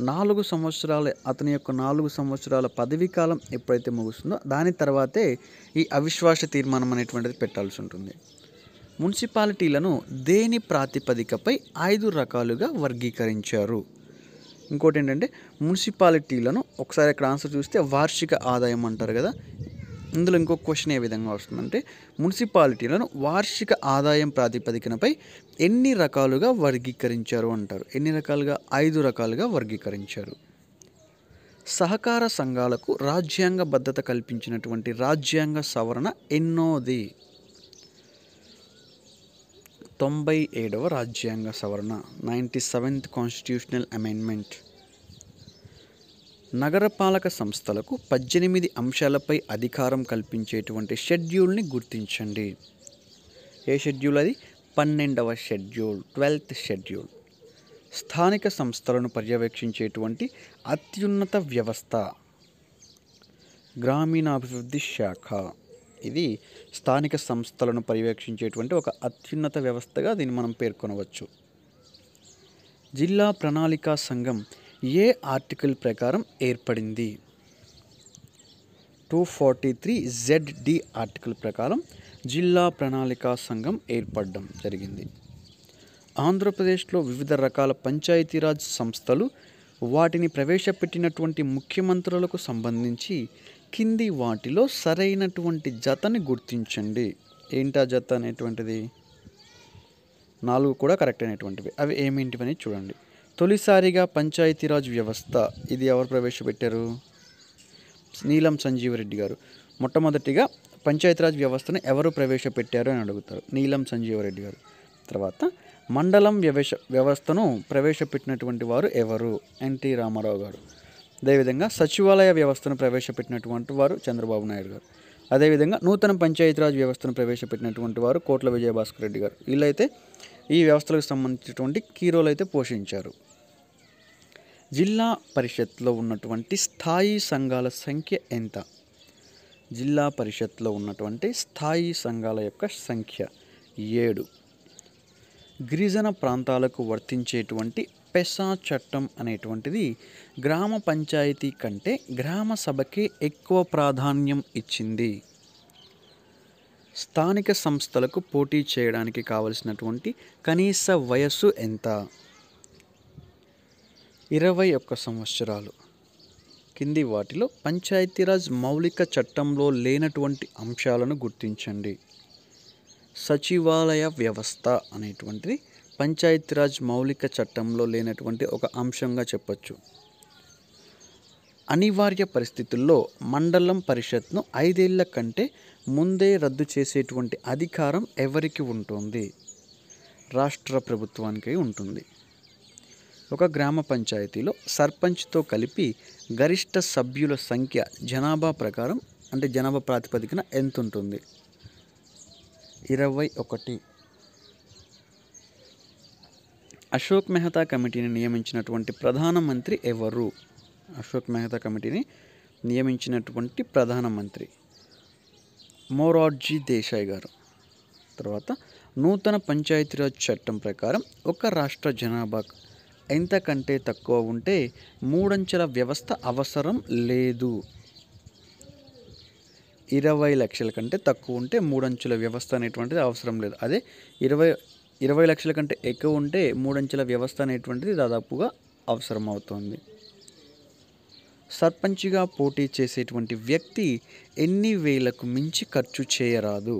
నాలుగు సంవత్సరాల అతని యొక్క నాలుగు సంవత్సరాల పదవీ కాలం ఎప్పుడైతే ముగుస్తుందో దాని తర్వాతే ఈ అవిశ్వాస తీర్మానం అనేటువంటిది పెట్టాల్సి ఉంటుంది మున్సిపాలిటీలను దేని ప్రాతిపదికపై ఐదు రకాలుగా వర్గీకరించారు ఇంకోటి ఏంటంటే మున్సిపాలిటీలను ఒకసారి ఇక్కడ ఆన్సర్ చూస్తే వార్షిక ఆదాయం అంటారు కదా ఇందులో ఇంకో క్వశ్చన్ ఏ విధంగా వస్తుందంటే మున్సిపాలిటీలను వార్షిక ఆదాయం ప్రాతిపదికనపై ఎన్ని రకాలుగా వర్గీకరించారు అంటారు ఎన్ని రకాలుగా ఐదు రకాలుగా వర్గీకరించారు సహకార సంఘాలకు రాజ్యాంగ భద్రత కల్పించినటువంటి రాజ్యాంగ సవరణ ఎన్నోది తొంభై ఏడవ రాజ్యాంగ సవరణ నైంటీ సెవెంత్ కాన్స్టిట్యూషనల్ అమెండ్మెంట్ నగరపాలక సంస్థలకు పద్దెనిమిది అంశాలపై అధికారం కల్పించేటువంటి షెడ్యూల్ని గుర్తించండి ఏ షెడ్యూల్ అది పన్నెండవ షెడ్యూల్ ట్వెల్త్ షెడ్యూల్ స్థానిక సంస్థలను పర్యవేక్షించేటువంటి అత్యున్నత వ్యవస్థ గ్రామీణాభివృద్ధి శాఖ ఇది స్థానిక సంస్థలను పర్యవేక్షించేటువంటి ఒక అత్యున్నత వ్యవస్థగా దీన్ని మనం పేర్కొనవచ్చు జిల్లా ప్రణాళికా సంఘం ఏ ఆర్టికల్ ప్రకారం ఏర్పడింది two forty three ZD article ప్రకారం జిల్లా ప్రణాళికా సంఘం ఏర్పడడం జరిగింది ఆంధ్రప్రదేశ్లో వివిధ రకాల పంచాయతీరాజ్ సంస్థలు వాటిని ప్రవేశపెట్టినటువంటి ముఖ్యమంత్రులకు సంబంధించి కింది వాటిలో సరైనటువంటి జతని గుర్తించండి ఏంటా జత అనేటువంటిది నాలుగు కూడా కరెక్ట్ అయినటువంటివి అవి ఏమేంటివని చూడండి తొలిసారిగా పంచాయతీరాజ్ వ్యవస్థ ఇది ఎవరు ప్రవేశపెట్టారు నీలం సంజీవరెడ్డి గారు మొట్టమొదటిగా పంచాయతీరాజ్ వ్యవస్థను ఎవరు ప్రవేశపెట్టారు అని అడుగుతారు నీలం సంజీవరెడ్డి గారు తర్వాత మండలం వ్యవస్థ వ్యవస్థను ప్రవేశపెట్టినటువంటి వారు ఎవరు ఎన్టీ రామారావు గారు అదేవిధంగా సచివాలయ వ్యవస్థను ప్రవేశపెట్టినటువంటి వారు చంద్రబాబు నాయుడు గారు అదేవిధంగా నూతన పంచాయతీరాజ్ వ్యవస్థను ప్రవేశపెట్టినటువంటి వారు కోట్ల విజయభాస్కర్ రెడ్డి గారు వీళ్ళైతే ఈ వ్యవస్థలకు సంబంధించినటువంటి కీ రోల్ అయితే పోషించారు జిల్లా పరిషత్లో ఉన్నటువంటి స్థాయి సంఘాల సంఖ్య ఎంత జిల్లా పరిషత్లో ఉన్నటువంటి స్థాయి సంఘాల యొక్క సంఖ్య ఏడు గిరిజన ప్రాంతాలకు వర్తించేటువంటి పెసా చట్టం అనేటువంటిది గ్రామ పంచాయతీ కంటే గ్రామ సభకే ఎక్కువ ప్రాధాన్యం ఇచ్చింది స్థానిక సంస్థలకు పోటీ చేయడానికి కావలసినటువంటి కనీస వయస్సు ఎంత ఇరవై ఒక్క సంవత్సరాలు కింది వాటిలో పంచాయతీరాజ్ మౌలిక చట్టంలో లేనటువంటి అంశాలను గుర్తించండి సచివాలయ వ్యవస్థ అనేటువంటిది పంచాయతీరాజ్ మౌలిక చట్టంలో లేనటువంటి ఒక అంశంగా చెప్పచ్చు అనివార్య పరిస్థితుల్లో మండలం పరిషత్ను ఐదేళ్ల కంటే ముందే రద్దు చేసేటువంటి అధికారం ఎవరికి ఉంటుంది రాష్ట్ర ప్రభుత్వానికి ఉంటుంది ఒక గ్రామ పంచాయతీలో సర్పంచ్తో కలిపి గరిష్ట సభ్యుల సంఖ్య జనాభా ప్రకారం అంటే జనాభా ప్రాతిపదికన ఎంత ఉంటుంది ఇరవై ఒకటి అశోక్ మెహతా కమిటీని నియమించినటువంటి ప్రధానమంత్రి ఎవరు అశోక్ మెహతా కమిటీని నియమించినటువంటి ప్రధానమంత్రి మోరార్జీ దేశాయ్ గారు తర్వాత నూతన పంచాయతీరాజ్ చట్టం ప్రకారం ఒక రాష్ట్ర జనాభా ఎంతకంటే తక్కువ ఉంటే మూడంచెల వ్యవస్థ అవసరం లేదు ఇరవై లక్షల కంటే తక్కువ ఉంటే మూడంచెల వ్యవస్థ అనేటువంటిది అవసరం లేదు అదే ఇరవై ఇరవై లక్షల కంటే ఎక్కువ ఉంటే మూడంచెల వ్యవస్థ అనేటువంటిది దాదాపుగా అవసరం అవుతుంది సర్పంచ్గా పోటీ చేసేటువంటి వ్యక్తి ఎన్ని వేలకు మించి ఖర్చు చేయరాదు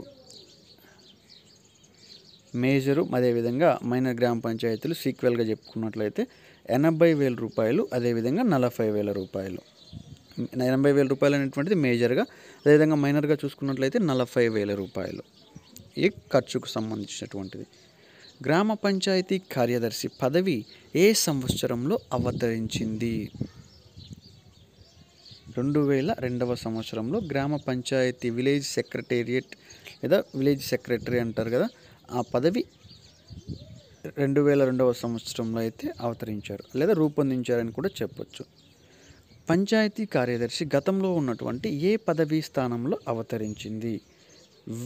మేజరు అదేవిధంగా మైనర్ గ్రామ పంచాయతీలు సీక్వెల్గా చెప్పుకున్నట్లయితే ఎనభై వేల రూపాయలు అదేవిధంగా నలభై వేల రూపాయలు ఎనభై వేల రూపాయలు అనేటువంటిది మేజర్గా అదేవిధంగా మైనర్గా చూసుకున్నట్లయితే నలభై వేల రూపాయలు ఈ ఖర్చుకు సంబంధించినటువంటిది గ్రామ పంచాయతీ కార్యదర్శి పదవి ఏ సంవత్సరంలో అవతరించింది రెండు వేల రెండవ సంవత్సరంలో గ్రామ పంచాయతీ విలేజ్ సెక్రటేరియట్ లేదా విలేజ్ సెక్రటరీ అంటారు కదా ఆ పదవి రెండు వేల రెండవ సంవత్సరంలో అయితే అవతరించారు లేదా రూపొందించారని కూడా చెప్పొచ్చు పంచాయతీ కార్యదర్శి గతంలో ఉన్నటువంటి ఏ పదవీ స్థానంలో అవతరించింది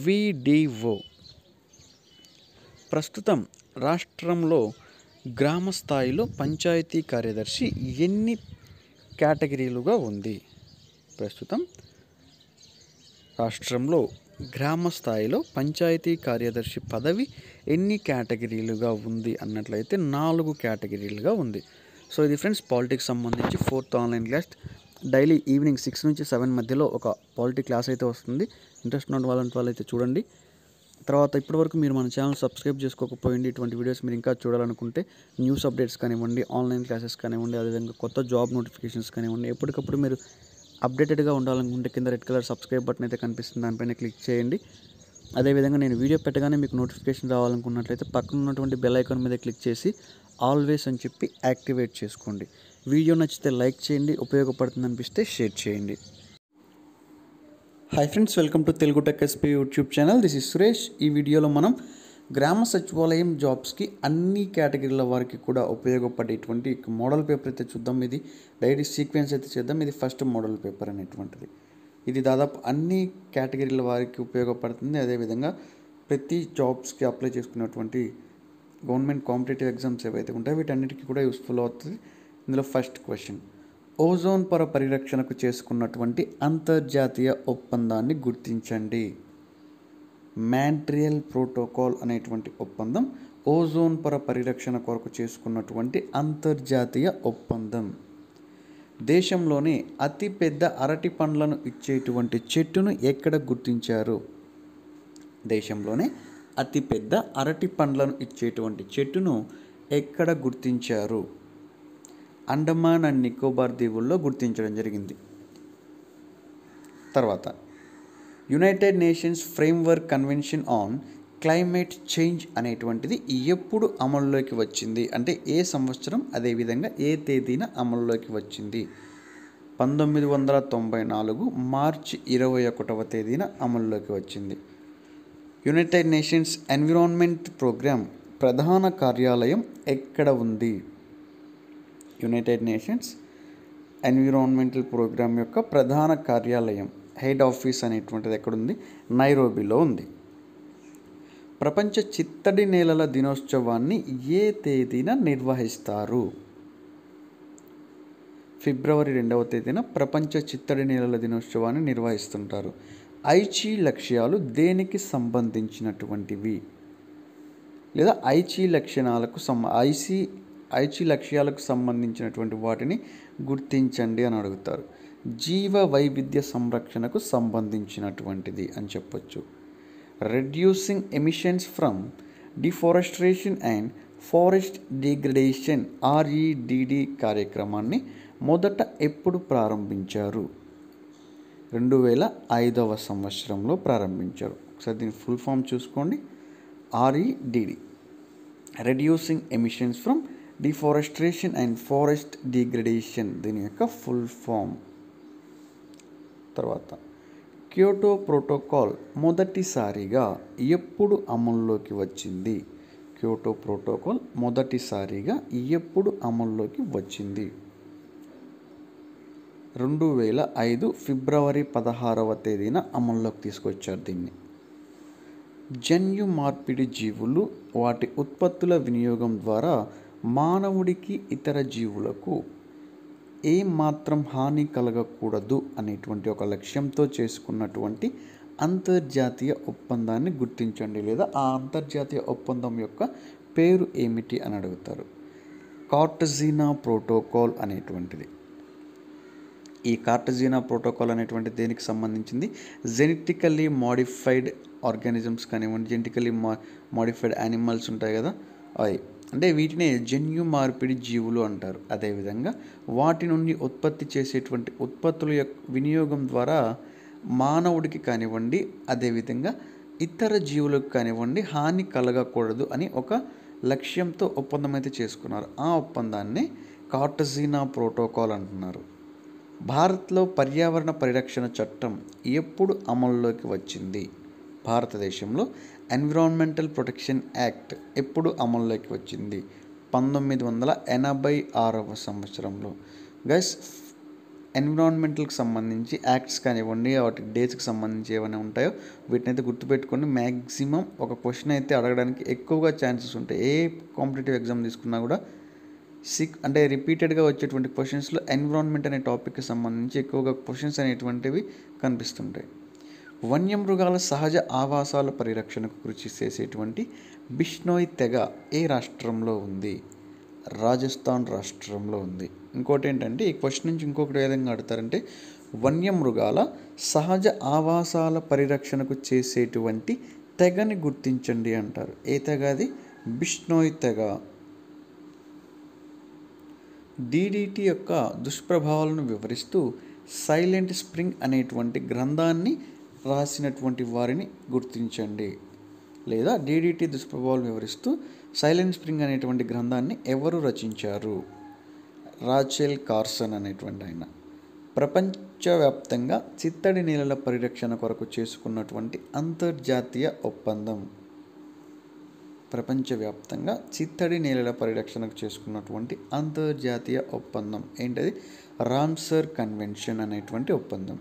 విడిఓ ప్రస్తుతం రాష్ట్రంలో గ్రామ స్థాయిలో పంచాయతీ కార్యదర్శి ఎన్ని కేటగిరీలుగా ఉంది ప్రస్తుతం రాష్ట్రంలో గ్రామ స్థాయిలో పంచాయతీ కార్యదర్శి పదవి ఎన్ని కేటగిరీలుగా ఉంది అన్నట్లయితే నాలుగు కేటగిరీలుగా ఉంది సో ఇది ఫ్రెండ్స్ పాలిటిక్స్ సంబంధించి fourth online class daily evening six నుంచి సెవెన్ మధ్యలో ఒక పాలిటీ క్లాస్ అయితే వస్తుంది ఇంట్రెస్ట్ ఉన్న వాళ్ళు వాళ్ళైతే చూడండి తర్వాత ఇప్పటివరకు మీరు మన ఛానల్ సబ్స్క్రైబ్ చేసుకోకపోయింది ఇటువంటి వీడియోస్ మీరు ఇంకా చూడాలనుకుంటే న్యూస్ అప్డేట్స్ కానివ్వండి ఆన్లైన్ క్లాసెస్ కానివ్వండి అదేవిధంగా కొత్త జాబ్ నోటిఫికేషన్స్ కానివ్వండి ఎప్పటికప్పుడు మీరు అప్డేటెడ్గా ఉండాలనుకుంటే కింద రెడ్ కలర్ సబ్స్క్రైబ్ బటన్ అయితే కనిపిస్తుంది దానిపైన క్లిక్ చేయండి అదేవిధంగా నేను వీడియో పెట్టగానే మీకు నోటిఫికేషన్ రావాలనుకున్నట్లయితే పక్కన ఉన్నటువంటి బెల్ ఐకాన్ మీద క్లిక్ చేసి ఆల్వేస్ అని చెప్పి యాక్టివేట్ చేసుకోండి వీడియో నచ్చితే లైక్ చేయండి ఉపయోగపడుతుంది అనిపిస్తే షేర్ చేయండి hi friends welcome to Telugu tech SP YouTube channel this is Suresh ఈ వీడియోలో మనం గ్రామ సచివాలయం జాబ్స్కి అన్ని కేటగిరీల వారికి కూడా ఉపయోగపడేటువంటి మోడల్ పేపర్ అయితే చూద్దాం ఇది డైరీ సీక్వెన్స్ అయితే చేద్దాం ఇది ఫస్ట్ మోడల్ పేపర్ అనేటువంటిది ఇది దాదాపు అన్ని కేటగిరీల వారికి ఉపయోగపడుతుంది అదేవిధంగా ప్రతి జాబ్స్కి అప్లై చేసుకున్నటువంటి గవర్నమెంట్ కాంపిటేటివ్ ఎగ్జామ్స్ ఏవైతే ఉంటాయో వీటన్నిటికీ కూడా యూస్ఫుల్ అవుతుంది ఇందులో ఫస్ట్ క్వశ్చన్ ఓజోన్ పర పరిరక్షణకు చేసుకున్నటువంటి అంతర్జాతీయ ఒప్పందాన్ని గుర్తించండి మ్యాంట్రియల్ ప్రోటోకాల్ అనేటువంటి ఒప్పందం ఓజోన్ పర పరిరక్షణ కొరకు చేసుకున్నటువంటి అంతర్జాతీయ ఒప్పందం దేశంలోనే అతిపెద్ద అరటి పండ్లను ఇచ్చేటువంటి చెట్టును ఎక్కడ గుర్తించారు దేశంలోనే అతిపెద్ద అరటి పండ్లను ఇచ్చేటువంటి చెట్టును ఎక్కడ గుర్తించారు అండమాన్ అండ్ నికోబార్ దీవుల్లో గుర్తించడం జరిగింది తర్వాత United Nations Framework Convention on Climate Change అనేటువంటిది ఎప్పుడు అమల్లోకి వచ్చింది అంటే ఏ సంవత్సరం అదేవిధంగా ఏ తేదీన అమల్లోకి వచ్చింది పంతొమ్మిది వందల తొంభై నాలుగు మార్చి ఇరవై ఒకటవ తేదీన అమల్లోకి వచ్చింది యునైటెడ్ నేషన్స్ ఎన్విరాన్మెంట్ ప్రోగ్రామ్ ప్రధాన కార్యాలయం ఎక్కడ ఉంది యునైటెడ్ నేషన్స్ ఎన్విరాన్మెంటల్ ప్రోగ్రామ్ యొక్క ప్రధాన కార్యాలయం హెడ్ ఆఫీస్ అనేటువంటిది ఎక్కడుంది నైరోబిలో ఉంది ప్రపంచ చిత్తడి నేలల దినోత్సవాన్ని ఏ తేదీన నిర్వహిస్తారు ఫిబ్రవరి రెండవ తేదీన ప్రపంచ చిత్తడి నేలల దినోత్సవాన్ని నిర్వహిస్తుంటారు ఐచీ లక్ష్యాలు దేనికి సంబంధించినటువంటివి లేదా ఐచీ లక్షణాలకు సం ఐసీ ఐచి లక్ష్యాలకు సంబంధించినటువంటి వాటిని గుర్తించండి అని అడుగుతారు జీవ వైవిధ్య సంరక్షణకు సంబంధించినటువంటిది అని చెప్పొచ్చు reducing emissions from deforestation and forest degradation REDD కార్యక్రమాన్ని మొదట ఎప్పుడు ప్రారంభించారు రెండు వేల ఐదవ సంవత్సరంలో ప్రారంభించారు ఒకసారి దీని ఫుల్ ఫామ్ చూసుకోండి REDD reducing emissions from deforestation and forest degradation దీని యొక్క ఫుల్ ఫామ్ తర్వాత క్యోటో ప్రోటోకాల్ మొదటిసారిగా ఎప్పుడు అమల్లోకి వచ్చింది క్యోటో ప్రోటోకాల్ మొదటిసారిగా ఎప్పుడు అమల్లోకి వచ్చింది రెండు వేల ఐదు ఫిబ్రవరి పదహారవ తేదీన అమల్లోకి తీసుకొచ్చారు దీన్ని జన్యు మార్పిడి జీవులు వాటి ఉత్పత్తుల వినియోగం ద్వారా మానవుడికి ఇతర జీవులకు ఏమాత్రం హాని కలగకూడదు అనేటువంటి ఒక లక్ష్యంతో చేసుకున్నటువంటి అంతర్జాతీయ ఒప్పందాన్ని గుర్తించండి లేదా ఆ అంతర్జాతీయ ఒప్పందం యొక్క పేరు ఏమిటి అని అడుగుతారు కార్టజీనా ప్రోటోకాల్ అనేటువంటిది ఈ కార్టజీనా ప్రోటోకాల్ అనేటువంటి దేనికి సంబంధించింది జెనెటికల్లీ మోడిఫైడ్ ఆర్గానిజమ్స్ కానివ్వండి జెనెటికల్లీ మోడిఫైడ్ యానిమల్స్ ఉంటాయి కదా అవి అంటే వీటినే జన్యు మార్పిడి జీవులు అంటారు అదేవిధంగా వాటి నుండి ఉత్పత్తి చేసేటువంటి ఉత్పత్తుల యొక్క వినియోగం ద్వారా మానవుడికి కానివ్వండి అదేవిధంగా ఇతర జీవులకు కానివ్వండి హాని కలగకూడదు అని ఒక లక్ష్యంతో ఒప్పందం అయితే చేసుకున్నారు ఆ ఒప్పందాన్ని కార్టజీనా ప్రోటోకాల్ అంటున్నారు భారత్లో పర్యావరణ పరిరక్షణ చట్టం ఎప్పుడు అమల్లోకి వచ్చింది భారతదేశంలో ఎన్విరాన్మెంటల్ ప్రొటెక్షన్ యాక్ట్ ఎప్పుడు అమల్లోకి వచ్చింది పంతొమ్మిది వందల ఎనభై ఆరవ సంవత్సరంలో గైస్ ఎన్విరాన్మెంటల్కి సంబంధించి యాక్ట్స్ కానివ్వండి వాటి డేట్స్కి సంబంధించి ఏమైనా ఉంటాయో వీటిని అయితే గుర్తుపెట్టుకొని మ్యాక్సిమం ఒక క్వశ్చన్ అయితే అడగడానికి ఎక్కువగా ఛాన్సెస్ ఉంటాయి ఏ కాంపిటేటివ్ ఎగ్జామ్ తీసుకున్నా కూడా సిక్ అంటే రిపీటెడ్గా వచ్చేటువంటి క్వశ్చన్స్లో ఎన్విరాన్మెంట్ అనే టాపిక్కి సంబంధించి ఎక్కువగా క్వశ్చన్స్ అనేటువంటివి కనిపిస్తుంటాయి వన్యమృగాల సహజ ఆవాసాల పరిరక్షణకు కృషి చేసేటువంటి బిష్నోయ్ తెగ ఏ రాష్ట్రంలో ఉంది రాజస్థాన్ రాష్ట్రంలో ఉంది ఇంకోటి ఏంటంటే ఈ క్వశ్చన్ నుంచి ఇంకొకటి విధంగా అడతారంటే వన్యమృగాల సహజ ఆవాసాల పరిరక్షణకు చేసేటువంటి తెగని గుర్తించండి అంటారు ఏ తెగ అది బిష్నోయ్ తెగ డీడీటీ యొక్క దుష్ప్రభావాలను వివరిస్తూ సైలెంట్ స్ప్రింగ్ అనేటువంటి గ్రంథాన్ని రాసినటువంటి వారిని గుర్తించండి లేదా డీడీటీ దుష్ప్రభావాలు వివరిస్తూ సైలెంట్ స్ప్రింగ్ అనేటువంటి గ్రంథాన్ని ఎవరు రచించారు రాచెల్ కార్సన్ అనేటువంటి ఆయన ప్రపంచవ్యాప్తంగా చిత్తడి నీళ్ళ పరిరక్షణ కొరకు చేసుకున్నటువంటి అంతర్జాతీయ ఒప్పందం ప్రపంచవ్యాప్తంగా చిత్తడి నేలల పరిరక్షణకు చేసుకున్నటువంటి అంతర్జాతీయ ఒప్పందం ఏంటది రామ్సర్ కన్వెన్షన్ అనేటువంటి ఒప్పందం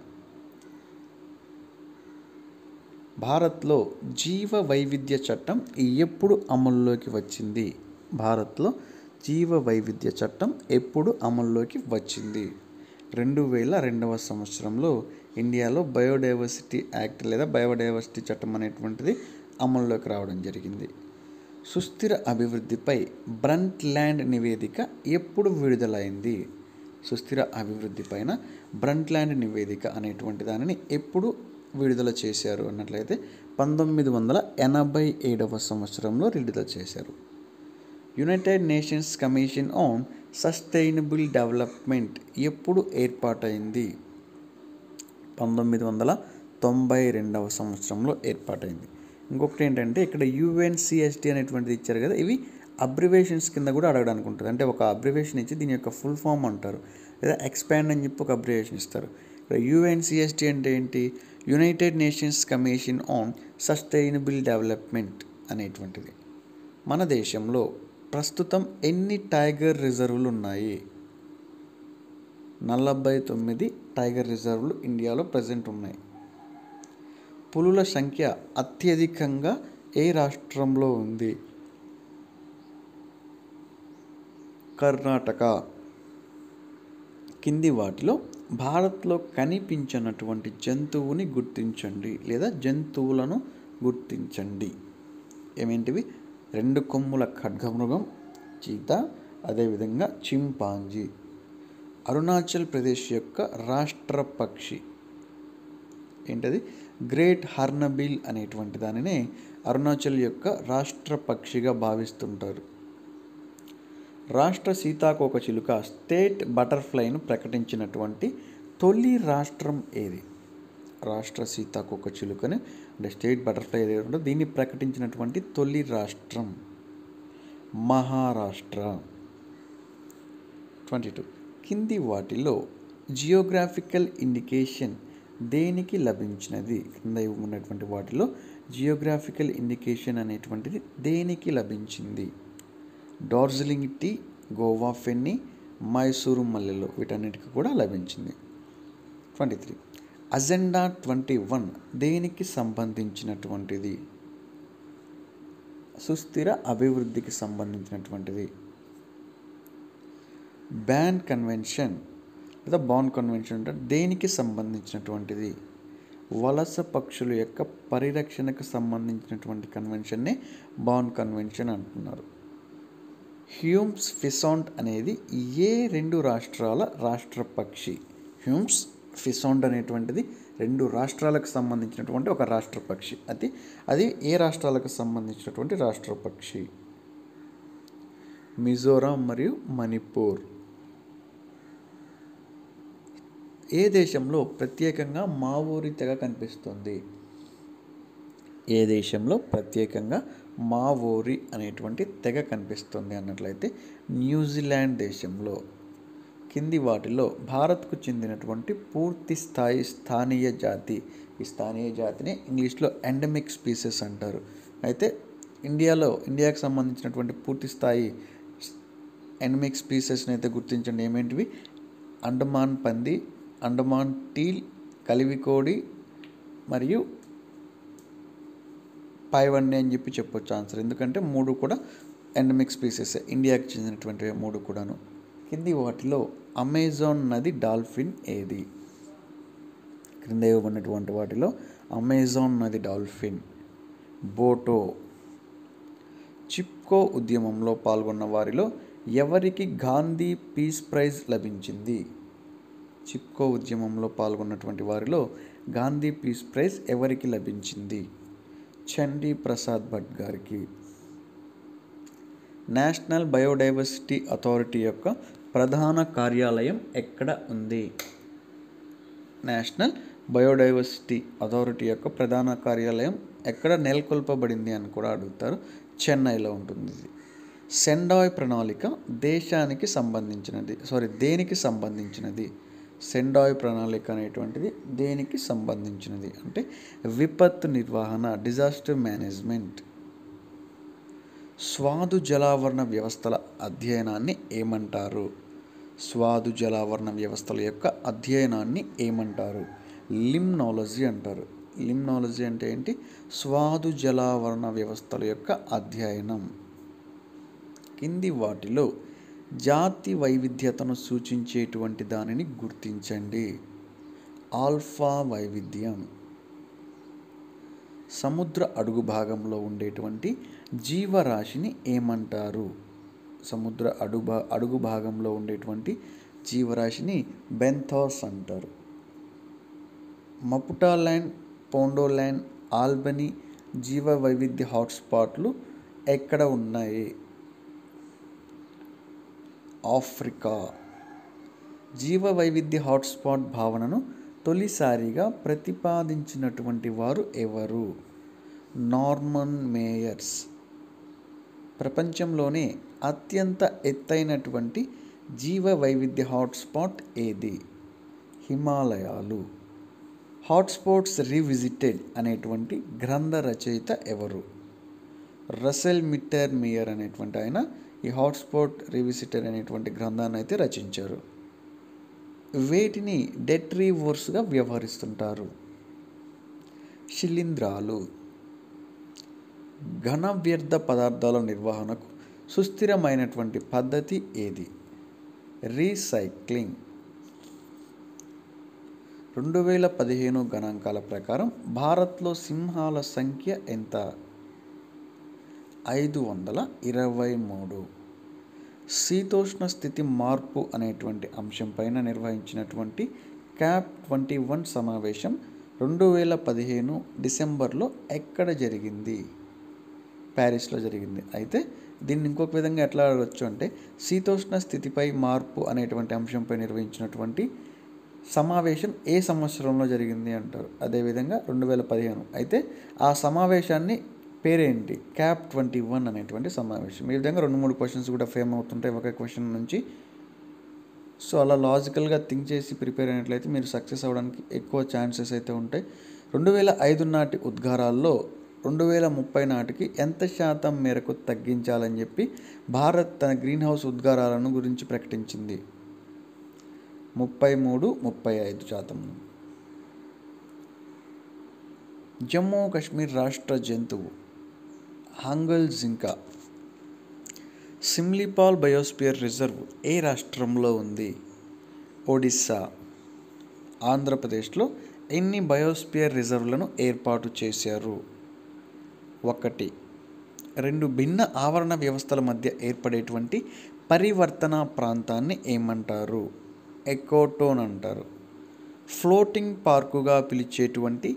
భారత్లో జీవ వైవిధ్య చట్టం ఎప్పుడు అమల్లోకి వచ్చింది భారత్లో జీవ వైవిధ్య చట్టం ఎప్పుడు అమల్లోకి వచ్చింది రెండు వేల రెండవ సంవత్సరంలో ఇండియాలో బయోడైవర్సిటీ యాక్ట్ లేదా బయోడైవర్సిటీ చట్టం అనేటువంటిది అమల్లోకి రావడం జరిగింది సుస్థిర అభివృద్ధిపై బ్రంట్ ల్యాండ్ నివేదిక ఎప్పుడు విడుదలైంది సుస్థిర అభివృద్ధి పైన బ్రంట్ ల్యాండ్ నివేదిక అనేటువంటి దానిని ఎప్పుడు విడుదల చేశారు అన్నట్లయితే పంతొమ్మిది వందల ఎనభై ఏడవ సంవత్సరంలో విడుదల చేశారు united nations commission on sustainable development ఎప్పుడు ఏర్పాటైంది పంతొమ్మిది వందల తొంభై రెండవ సంవత్సరంలో ఏర్పాటైంది ఇంకొకటి ఏంటంటే ఇక్కడ యుఎన్సిఎస్డి అనేటువంటిది ఇచ్చారు కదా ఇవి అబ్రివేషన్స్ కింద కూడా అడగడానికి ఉంటుంది అంటే ఒక అబ్రివేషన్ ఇచ్చి దీని యొక్క ఫుల్ ఫామ్ అంటారు లేదా ఎక్స్పాండ్ అని చెప్పి ఒక అబ్రివేషన్ ఇస్తారు ఇక్కడ యూఎన్సిఎస్టీ అంటే ఏంటి united nations commission on sustainable development అనేటువంటిది మన దేశంలో ప్రస్తుతం ఎన్ని టైగర్ రిజర్వులు ఉన్నాయి నలభై తొమ్మిది టైగర్ రిజర్వులు ఇండియాలో ప్రజెంట్ ఉన్నాయి పులుల సంఖ్య అత్యధికంగా ఏ రాష్ట్రంలో ఉంది కర్ణాటక కింది వాటిలో భారత్లో కనిపించినటువంటి జంతువుని గుర్తించండి లేదా జంతువులను గుర్తించండి ఏమేంటివి రెండు కొమ్ముల ఖడ్గమృగం చీత అదేవిధంగా చింపాంజీ అరుణాచల్ ప్రదేశ్ యొక్క రాష్ట్ర పక్షి ఏంటది గ్రేట్ హర్నబిల్ అనేటువంటి దానినే అరుణాచల్ యొక్క రాష్ట్ర పక్షిగా భావిస్తుంటారు రాష్ట్ర సీతాకోక చిలుక స్టేట్ బటర్ఫ్లైను ప్రకటించినటువంటి తొలి రాష్ట్రం ఏది రాష్ట్ర సీతాకోక చిలుకని అంటే స్టేట్ బటర్ఫ్లై ఏది ఉంటుందో దీన్ని ప్రకటించినటువంటి తొలి రాష్ట్రం మహారాష్ట్ర ట్వంటీ టూ కింది వాటిలో జియోగ్రాఫికల్ ఇండికేషన్ దేనికి లభించినది కింద ఉన్నటువంటి వాటిలో జియోగ్రాఫికల్ ఇండికేషన్ అనేటువంటిది దేనికి లభించింది డార్జిలింగ్ టీ గోవా ఫెన్ని మైసూరు మల్లెలు వీటన్నిటికీ కూడా లభించింది twenty three agenda twenty one దేనికి సంబంధించినటువంటిది సుస్థిర అభివృద్ధికి సంబంధించినటువంటిది బ్యాన్ కన్వెన్షన్ లేదా బాన్ కన్వెన్షన్ అంటే దేనికి సంబంధించినటువంటిది వలస పక్షుల యొక్క పరిరక్షణకు సంబంధించినటువంటి కన్వెన్షన్ని బాన్ కన్వెన్షన్ అంటున్నారు హ్యూమ్స్ ఫిసాంట్ అనేది ఏ రెండు రాష్ట్రాల రాష్ట్ర పక్షి హ్యూమ్స్ ఫిసాంట్ అనేటువంటిది రెండు రాష్ట్రాలకు సంబంధించినటువంటి ఒక రాష్ట్ర పక్షి అది అది ఏ రాష్ట్రాలకు సంబంధించినటువంటి రాష్ట్ర పక్షి మిజోరాం మరియు మణిపూర్ ఏ దేశంలో ప్రత్యేకంగా మా ఊరి తెగ కనిపిస్తుంది ఏ దేశంలో ప్రత్యేకంగా మావోరి అనేటువంటి తెగ కనిపిస్తుంది అన్నట్లయితే న్యూజిలాండ్ దేశంలో కింది వాటిలో భారత్కు చెందినటువంటి పూర్తి స్థాయి స్థానీయ జాతి ఈ స్థానీయ జాతిని ఇంగ్లీష్లో ఎండమిక్ స్పీసెస్ అంటారు అయితే ఇండియాలో ఇండియాకు సంబంధించినటువంటి పూర్తి స్థాయి ఎండమిక్ స్పీసెస్ని అయితే గుర్తించండి ఏమేంటివి అండమాన్ పంది అండమాన్ టీల్ కలివికోడి మరియు పై వన్ అని చెప్పి చెప్పొచ్చు ఆన్సర్ ఎందుకంటే మూడు కూడా ఎండమిక్ స్పీసెస్ ఇండియాకి చెందినటువంటి మూడు కూడాను కింది వాటిలో అమెజాన్ నది డాల్ఫిన్ ఏది క్రింద ఇవ్వబడినటువంటి వాటిలో అమెజాన్ నది డాల్ఫిన్ బోటో చిప్కో ఉద్యమంలో పాల్గొన్న వారిలో ఎవరికి గాంధీ పీస్ ప్రైజ్ లభించింది చిప్కో ఉద్యమంలో పాల్గొన్నటువంటి వారిలో గాంధీ పీస్ ప్రైజ్ ఎవరికి లభించింది చండీ ప్రసాద్ భట్ గారికి నేషనల్ బయోడైవర్సిటీ అథారిటీ యొక్క ప్రధాన కార్యాలయం ఎక్కడ ఉంది నేషనల్ బయోడైవర్సిటీ అథారిటీ యొక్క ప్రధాన కార్యాలయం ఎక్కడ నెలకొల్పబడింది అని కూడా అడుగుతారు చెన్నైలో ఉంటుంది ఇది సెండాయ్ ప్రణాళిక దేశానికి సంబంధించినది సారీ దేనికి సంబంధించినది సెండాయ్ ప్రణాళిక అనేటువంటిది దేనికి సంబంధించినది అంటే విపత్తు నిర్వహణ డిజాస్టర్ మేనేజ్మెంట్ స్వాదు జలావరణ వ్యవస్థల అధ్యయనాన్ని ఏమంటారు స్వాదు జలావరణ వ్యవస్థల యొక్క అధ్యయనాన్ని ఏమంటారు లిమ్నాలజీ అంటారు లిమ్నాలజీ అంటే ఏంటి స్వాదు జలావరణ వ్యవస్థల యొక్క అధ్యయనం కింది వాటిలో జాతి వైవిధ్యతను సూచించేటువంటి దానిని గుర్తించండి ఆల్ఫా వైవిధ్యం సముద్ర అడుగు భాగంలో ఉండేటువంటి జీవరాశిని ఏమంటారు సముద్ర అడుగు అడుగు భాగంలో ఉండేటువంటి జీవరాశిని బెంథాస్ అంటారు మపుటాల్యాండ్ పోండోల్యాండ్ ఆల్బనీ జీవ వైవిధ్య హాట్స్పాట్లు ఎక్కడ ఉన్నాయి ఆఫ్రికా జీవ వైవిధ్య హాట్స్పాట్ భావనను తొలిసారిగా ప్రతిపాదించినటువంటి వారు ఎవరు నార్మన్ మేయర్స్ ప్రపంచంలోనే అత్యంత ఎత్తైనటువంటి జీవ వైవిధ్య హాట్స్పాట్ ఏది హిమాలయాలు హాట్స్పాట్స్ రీవిజిటెడ్ అనేటువంటి గ్రంథ రచయిత ఎవరు రసెల్ మిట్టర్ మేయర్ అనేటువంటి ఆయన ఈ హాట్స్పాట్ రివిసిటర్ అనేటువంటి గ్రంథాన్ని అయితే రచించారు వీటిని డెట్ రీవర్స్గా వ్యవహరిస్తుంటారు శిలీంధ్రాలు ఘన వ్యర్థ పదార్థాల నిర్వహణకు సుస్థిరమైనటువంటి పద్ధతి ఏది రీసైక్లింగ్ రెండు వేల పదిహేను గణాంకాల ప్రకారం భారత్లో సింహాల సంఖ్య ఎంత ఐదు వందల ఇరవై మూడు శీతోష్ణ స్థితి మార్పు అనేటువంటి అంశంపైన నిర్వహించినటువంటి క్యాప్ ట్వంటీ వన్ సమావేశం రెండు వేల పదిహేను డిసెంబర్లో ఎక్కడ జరిగింది ప్యారిస్లో జరిగింది అయితే దీన్ని ఇంకొక విధంగా ఎట్లా అడగచ్చు అంటే శీతోష్ణ స్థితిపై మార్పు అనేటువంటి అంశంపై నిర్వహించినటువంటి సమావేశం ఏ సంవత్సరంలో జరిగింది అంటారు అదేవిధంగా రెండు వేల పదిహేను అయితే ఆ సమావేశాన్ని పేరేంటి క్యాప్ ట్వంటీ వన్ అనేటువంటి సమావేశం ఈ విధంగా రెండు మూడు క్వశ్చన్స్ కూడా ఫేమ్ అవుతుంటాయి ఒక క్వశ్చన్ నుంచి సో అలా లాజికల్గా థింక్ చేసి ప్రిపేర్ అయినట్లయితే మీరు సక్సెస్ అవ్వడానికి ఎక్కువ ఛాన్సెస్ అయితే ఉంటాయి రెండు వేల ఐదు నాటి ఉద్గారాల్లో రెండు వేల ముప్పై నాటికి ఎంత శాతం మేరకు తగ్గించాలని చెప్పి భారత్ తన గ్రీన్ హౌస్ ఉద్గారాలను గురించి ప్రకటించింది ముప్పై మూడు ముప్పై ఐదు శాతం జమ్మూ కాశ్మీర్ రాష్ట్ర జంతువు హాంగల్ జింకా సిమ్లీపాల్ బయోస్పియర్ రిజర్వ్ ఏ రాష్ట్రంలో ఉంది ఒడిస్సా ఆంధ్రప్రదేశ్లో ఎన్ని బయోస్పియర్ రిజర్వ్లను ఏర్పాటు చేశారు ఒకటి రెండు భిన్న ఆవరణ వ్యవస్థల మధ్య ఏర్పడేటువంటి పరివర్తన ప్రాంతాన్ని ఏమంటారు ఎకోటోన్ అంటారు ఫ్లోటింగ్ పార్కుగా పిలిచేటువంటి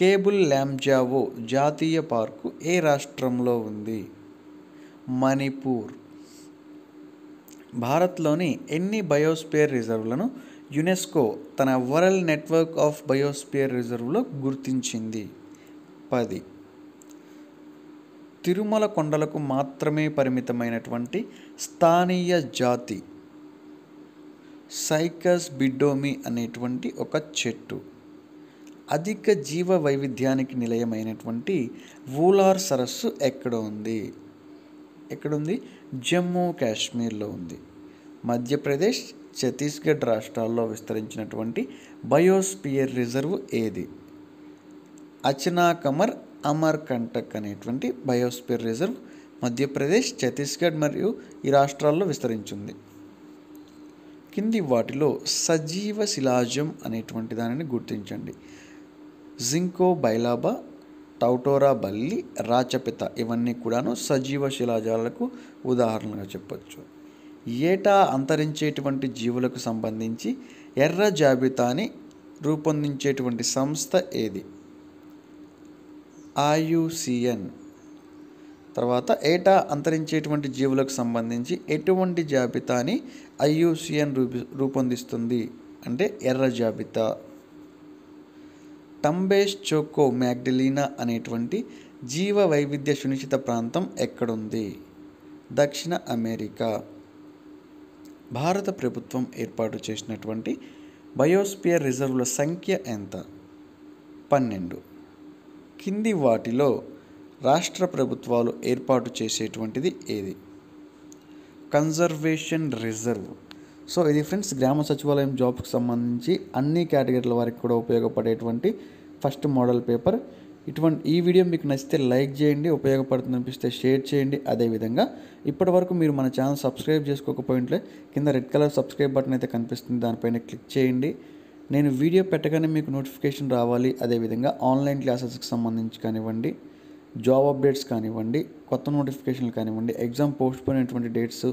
కేబుల్ ల్యాంజావో జాతీయ పార్కు ఏ రాష్ట్రంలో ఉంది మణిపూర్ భారత్లోని ఎన్ని బయోస్పియర్ రిజర్వ్లను యునెస్కో తన వరల్డ్ నెట్వర్క్ ఆఫ్ బయోస్పియర్ రిజర్వ్లో గుర్తించింది పది తిరుమల కొండలకు మాత్రమే పరిమితమైనటువంటి స్థానీయ జాతి సైకస్ బిడ్డోమి అనేటువంటి ఒక చెట్టు అధిక జీవ వైవిధ్యానికి నిలయమైనటువంటి వూలార్ సరస్సు ఎక్కడ ఉంది ఎక్కడుంది జమ్మూ కాశ్మీర్లో ఉంది మధ్యప్రదేశ్ ఛత్తీస్గఢ్ రాష్ట్రాల్లో విస్తరించినటువంటి బయోస్పియర్ రిజర్వ్ ఏది అచనా కమర్ అమర్ కంటక్ అనేటువంటి బయోస్పియర్ రిజర్వ్ మధ్యప్రదేశ్ ఛత్తీస్గఢ్ మరియు ఈ రాష్ట్రాల్లో విస్తరించింది కింది వాటిలో సజీవ శిలాజం అనేటువంటి దానిని గుర్తించండి జింకో బైలాబా టౌటోరా బల్లి రాచపిత ఇవన్నీ కూడాను సజీవ శిలాజాలకు ఉదాహరణగా చెప్పచ్చు ఏటా అంతరించేటువంటి జీవులకు సంబంధించి ఎర్ర జాబితాని రూపొందించేటువంటి సంస్థ ఏది ఆయుసిఎన్ తర్వాత ఏటా అంతరించేటువంటి జీవులకు సంబంధించి ఎటువంటి జాబితాని ఐయుసిఎన్ రూపొందిస్తుంది అంటే ఎర్ర జాబితా తంబేష్ చోకో మ్యాగ్డెలీనా అనేటువంటి జీవ వైవిధ్య సునిశ్చిత ప్రాంతం ఎక్కడుంది దక్షిణ అమెరికా భారత ప్రభుత్వం ఏర్పాటు చేసినటువంటి బయోస్పియర్ రిజర్వ్ల సంఖ్య ఎంత పన్నెండు కింది వాటిలో రాష్ట్ర ప్రభుత్వాలు ఏర్పాటు చేసేటువంటిది ఏది కన్జర్వేషన్ రిజర్వ్ సో ఇది ఫ్రెండ్స్ గ్రామ సచివాలయం జాబ్కి సంబంధించి అన్ని కేటగిరీల వారికి కూడా ఉపయోగపడేటువంటి ఫస్ట్ మోడల్ పేపర్ ఇటువంటి ఈ వీడియో మీకు నచ్చితే లైక్ చేయండి ఉపయోగపడుతుంది అనిపిస్తే షేర్ చేయండి అదేవిధంగా ఇప్పటి వరకు మీరు మన ఛానల్ సబ్స్క్రైబ్ చేసుకోకపోయింట్లే కింద రెడ్ కలర్ సబ్స్క్రైబ్ బటన్ అయితే కనిపిస్తుంది దానిపైన క్లిక్ చేయండి నేను వీడియో పెట్టగానే మీకు నోటిఫికేషన్ రావాలి అదేవిధంగా ఆన్లైన్ క్లాసెస్కి సంబంధించి కానివ్వండి జాబ్ అప్డేట్స్ కానివ్వండి కొత్త నోటిఫికేషన్లు కానివ్వండి ఎగ్జామ్ పోస్ట్ పోయిన డేట్స్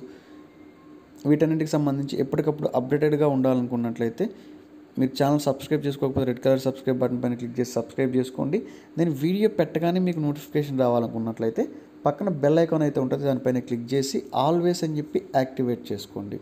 వీటన్నిటికి సంబంధించి ఎప్పటికప్పుడు అప్డేటెడ్గా ఉండాలనుకున్నట్లయితే మీరు ఛానల్ సబ్స్క్రైబ్ చేసుకోకపోతే రెడ్ కలర్ సబ్స్క్రైబ్ బటన్ పైన క్లిక్ చేసి సబ్స్క్రైబ్ చేసుకోండి నేను వీడియో పెట్టగానే మీకు నోటిఫికేషన్ రావాలనుకున్నట్లయితే పక్కన బెల్ ఐకాన్ అయితే ఉంటుంది దానిపైన క్లిక్ చేసి ఆల్వేస్ అని చెప్పి యాక్టివేట్ చేసుకోండి